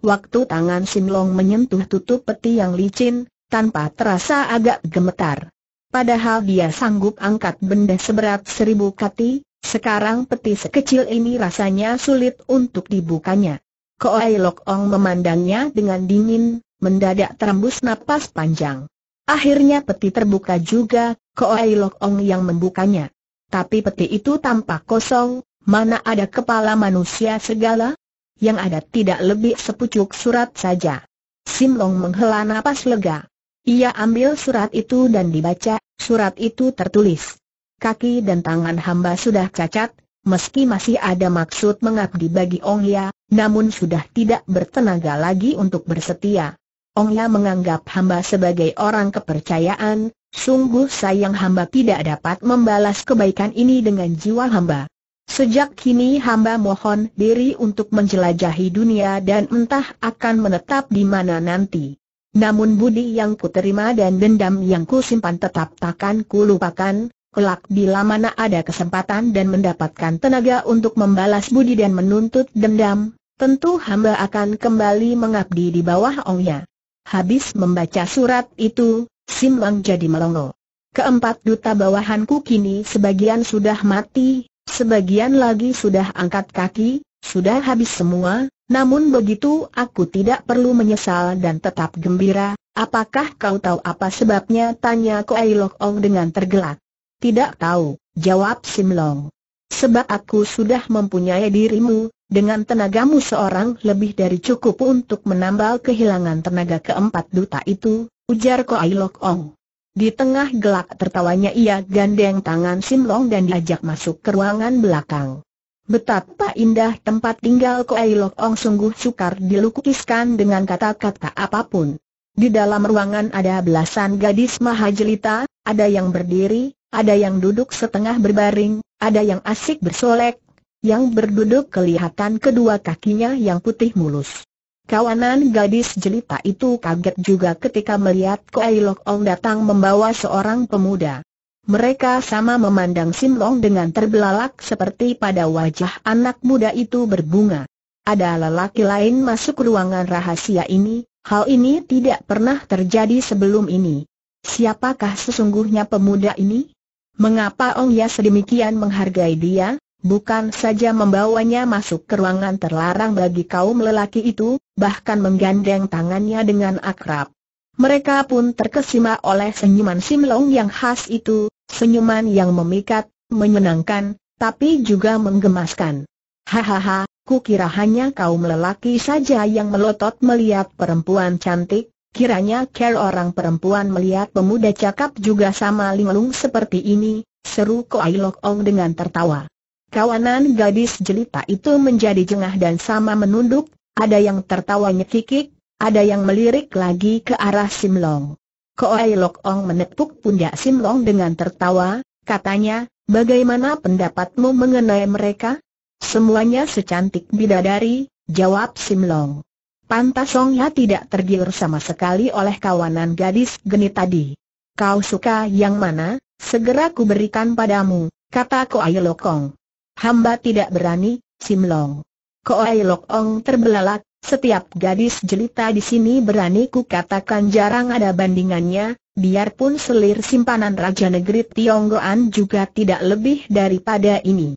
Waktu tangan Simlong menyentuh tutup peti yang licin, tanpa terasa agak gemetar. Padahal dia sanggup angkat benda seberat seribu kati, sekarang peti sekecil ini rasanya sulit untuk dibukanya. Koai Lok Ong memandangnya dengan dingin, mendadak terembus napas panjang. Akhirnya peti terbuka juga, Koai Lok Ong yang membukanya. Tapi peti itu tampak kosong, mana ada kepala manusia segala? Yang ada tidak lebih sepucuk surat saja. Sim Long menghela napas lega. Ia ambil surat itu dan dibaca, surat itu tertulis. Kaki dan tangan hamba sudah cacat, meski masih ada maksud mengabdi bagi Ong Ya, namun sudah tidak bertenaga lagi untuk bersetia. Ong Ya menganggap hamba sebagai orang kepercayaan, sungguh sayang hamba tidak dapat membalas kebaikan ini dengan jiwa hamba. Sejak kini hamba mohon diri untuk menjelajahi dunia dan entah akan menetap di mana nanti. Namun budi yang ku dan dendam yang kusimpan tetap takkan kulupakan kelak bila mana ada kesempatan dan mendapatkan tenaga untuk membalas budi dan menuntut dendam, tentu hamba akan kembali mengabdi di bawah ongnya. Habis membaca surat itu, Sim Wang jadi melongo. Keempat duta bawahanku kini sebagian sudah mati, sebagian lagi sudah angkat kaki, sudah habis semua, namun begitu aku tidak perlu menyesal dan tetap gembira, apakah kau tahu apa sebabnya tanya Koei Lok Ong dengan tergelak. Tidak tahu, jawab Simlong. Sebab aku sudah mempunyai dirimu, dengan tenagamu seorang lebih dari cukup untuk menambal kehilangan tenaga keempat duta itu, ujar Koai Lok Ong. Di tengah gelak tertawanya ia gandeng tangan Simlong dan diajak masuk ke ruangan belakang. Betapa indah tempat tinggal Koai Lok Ong sungguh sukar dilukiskan dengan kata-kata apapun. Di dalam ruangan ada belasan gadis mahajelita, ada yang berdiri, ada yang duduk setengah berbaring, ada yang asik bersolek, yang berduduk kelihatan kedua kakinya yang putih mulus. Kawanan gadis jelita itu kaget juga ketika melihat Koai Lok Ong datang membawa seorang pemuda. Mereka sama memandang Sim Long dengan terbelalak seperti pada wajah anak muda itu berbunga. Ada lelaki lain masuk ruangan rahasia ini, hal ini tidak pernah terjadi sebelum ini. Siapakah sesungguhnya pemuda ini? Mengapa Ong ya sedemikian menghargai dia, bukan saja membawanya masuk ke ruangan terlarang bagi kaum lelaki itu, bahkan menggandeng tangannya dengan akrab. Mereka pun terkesima oleh senyuman Simlong yang khas itu, senyuman yang memikat, menyenangkan, tapi juga menggemaskan. Hahaha, kukira hanya kaum lelaki saja yang melotot melihat perempuan cantik, Kiranya ker orang perempuan melihat pemuda cakap juga sama linglung seperti ini, seru Koai Lok Ong dengan tertawa. Kawanan gadis jelita itu menjadi jengah dan sama menunduk, ada yang tertawa nyekikik, ada yang melirik lagi ke arah Sim Simlong. Koai Lok Ong menepuk pundak Sim Long dengan tertawa, katanya, bagaimana pendapatmu mengenai mereka? Semuanya secantik bidadari, jawab Sim Long. Pantas Song Ya tidak tergiur sama sekali oleh kawanan gadis geni tadi. Kau suka yang mana, segera ku berikan padamu, kata Koai Lokong. Hamba tidak berani, Simlong. Koai Lokong terbelalak, setiap gadis jelita di sini berani ku katakan jarang ada bandingannya, biarpun selir simpanan Raja Negeri Tionggoan juga tidak lebih daripada ini.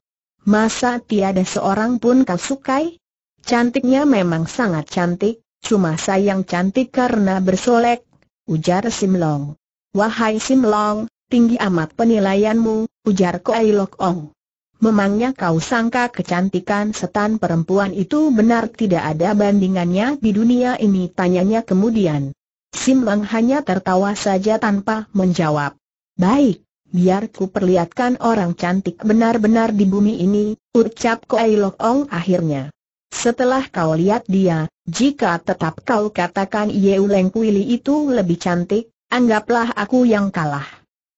Masa tiada seorang pun kau sukai? Cantiknya memang sangat cantik, cuma sayang cantik karena bersolek, ujar Simlong. Wahai Simlong, tinggi amat penilaianmu, ujar Koi Lok Ong. Memangnya kau sangka kecantikan setan perempuan itu benar tidak ada bandingannya di dunia ini tanyanya kemudian. Simlong hanya tertawa saja tanpa menjawab. Baik, biar ku perlihatkan orang cantik benar-benar di bumi ini, ucap Koi Lok Ong akhirnya. Setelah kau lihat dia, jika tetap kau katakan Yeu Leng Kuili itu lebih cantik, anggaplah aku yang kalah.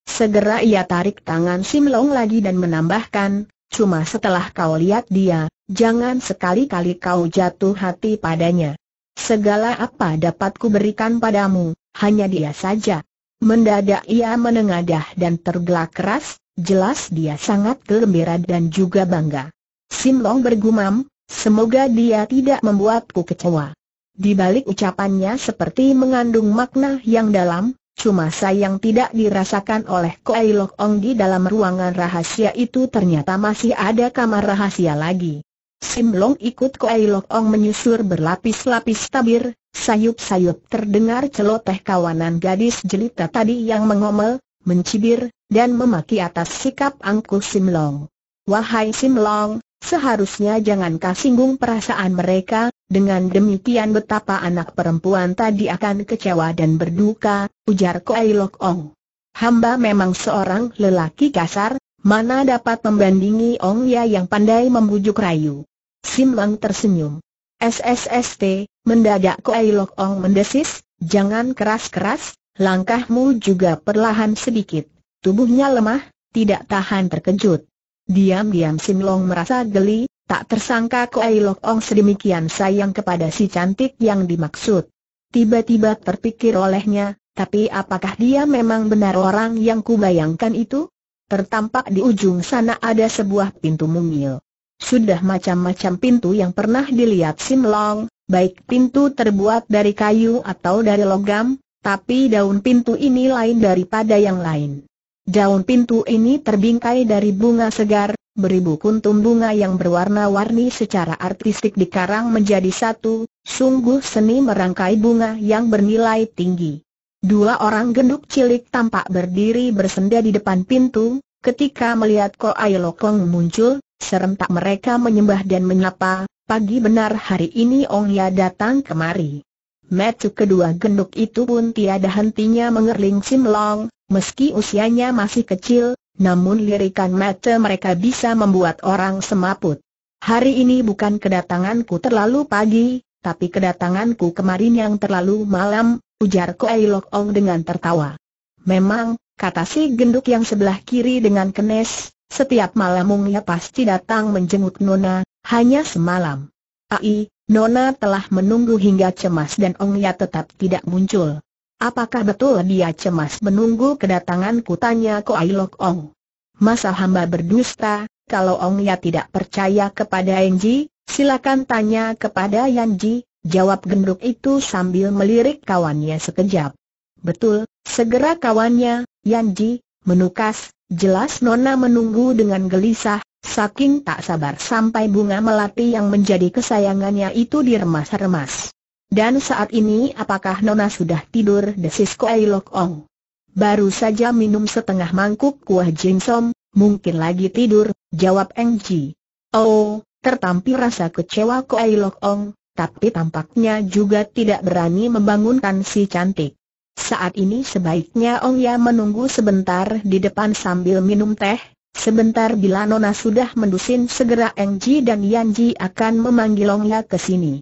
Segera ia tarik tangan Sim Long lagi dan menambahkan, cuma setelah kau lihat dia, jangan sekali-kali kau jatuh hati padanya. Segala apa dapat kuberikan padamu, hanya dia saja. Mendadak ia menengadah dan tergelak keras, jelas dia sangat gembira dan juga bangga. Sim Long bergumam, Semoga dia tidak membuatku kecewa. Di balik ucapannya seperti mengandung makna yang dalam, cuma sayang tidak dirasakan oleh Koei Lok Ong di dalam ruangan rahasia itu ternyata masih ada kamar rahasia lagi. Sim Long ikut Koei Lok Ong menyusur berlapis-lapis tabir, sayup-sayup terdengar celoteh kawanan gadis jelita tadi yang mengomel, mencibir, dan memaki atas sikap angkuh Sim Long. Wahai Sim Long, Seharusnya jangan kasinggung perasaan mereka, dengan demikian betapa anak perempuan tadi akan kecewa dan berduka, ujar Koei Lok Ong. Hamba memang seorang lelaki kasar, mana dapat membandingi Ong Ya yang pandai membujuk rayu. Sim Lang tersenyum. SSST, mendadak Koei Lok Ong mendesis, jangan keras-keras, langkahmu juga perlahan sedikit. Tubuhnya lemah, tidak tahan terkejut. Diam-diam Simlong merasa geli, tak tersangka Koai Lok Ong sedemikian sayang kepada si cantik yang dimaksud. Tiba-tiba terpikir olehnya, tapi apakah dia memang benar orang yang kubayangkan itu? Tertampak di ujung sana ada sebuah pintu mungil. Sudah macam-macam pintu yang pernah dilihat Simlong, baik pintu terbuat dari kayu atau dari logam, tapi daun pintu ini lain daripada yang lain. Daun pintu ini terbingkai dari bunga segar, beribu kuntum bunga yang berwarna-warni secara artistik dikarang menjadi satu, sungguh seni merangkai bunga yang bernilai tinggi. Dua orang genduk cilik tampak berdiri bersenda di depan pintu, ketika melihat Ko Lokong muncul, serentak mereka menyembah dan menyapa, pagi benar hari ini Ong Ya datang kemari. Metu kedua genduk itu pun tiada hentinya mengerling Sim Long, Meski usianya masih kecil, namun lirikan mata mereka bisa membuat orang semaput. Hari ini bukan kedatanganku terlalu pagi, tapi kedatanganku kemarin yang terlalu malam, ujar Koei Lok Ong dengan tertawa. Memang, kata si genduk yang sebelah kiri dengan kenes, setiap malam mungnya pasti datang menjenguk Nona, hanya semalam. Ai, Nona telah menunggu hingga cemas dan Ongnya tetap tidak muncul. Apakah betul dia cemas menunggu kedatangan tanya Ko Ailok Ong? Masa hamba berdusta, kalau Ong Ya tidak percaya kepada Enji, silakan tanya kepada Yanji, jawab gendruk itu sambil melirik kawannya sekejap. Betul, segera kawannya, Yanji, menukas, jelas Nona menunggu dengan gelisah, saking tak sabar sampai bunga melati yang menjadi kesayangannya itu diremas-remas. Dan saat ini apakah Nona sudah tidur desis Koei Lok Ong? Baru saja minum setengah mangkuk kuah jinsom, mungkin lagi tidur, jawab Eng Ji. Oh, tertampil rasa kecewa Koei Lok Ong, tapi tampaknya juga tidak berani membangunkan si cantik. Saat ini sebaiknya Ong Ya menunggu sebentar di depan sambil minum teh, Sebentar bila Nona sudah mendusin segera Eng Ji dan Yan Ji akan memanggil Ong Ya ke sini.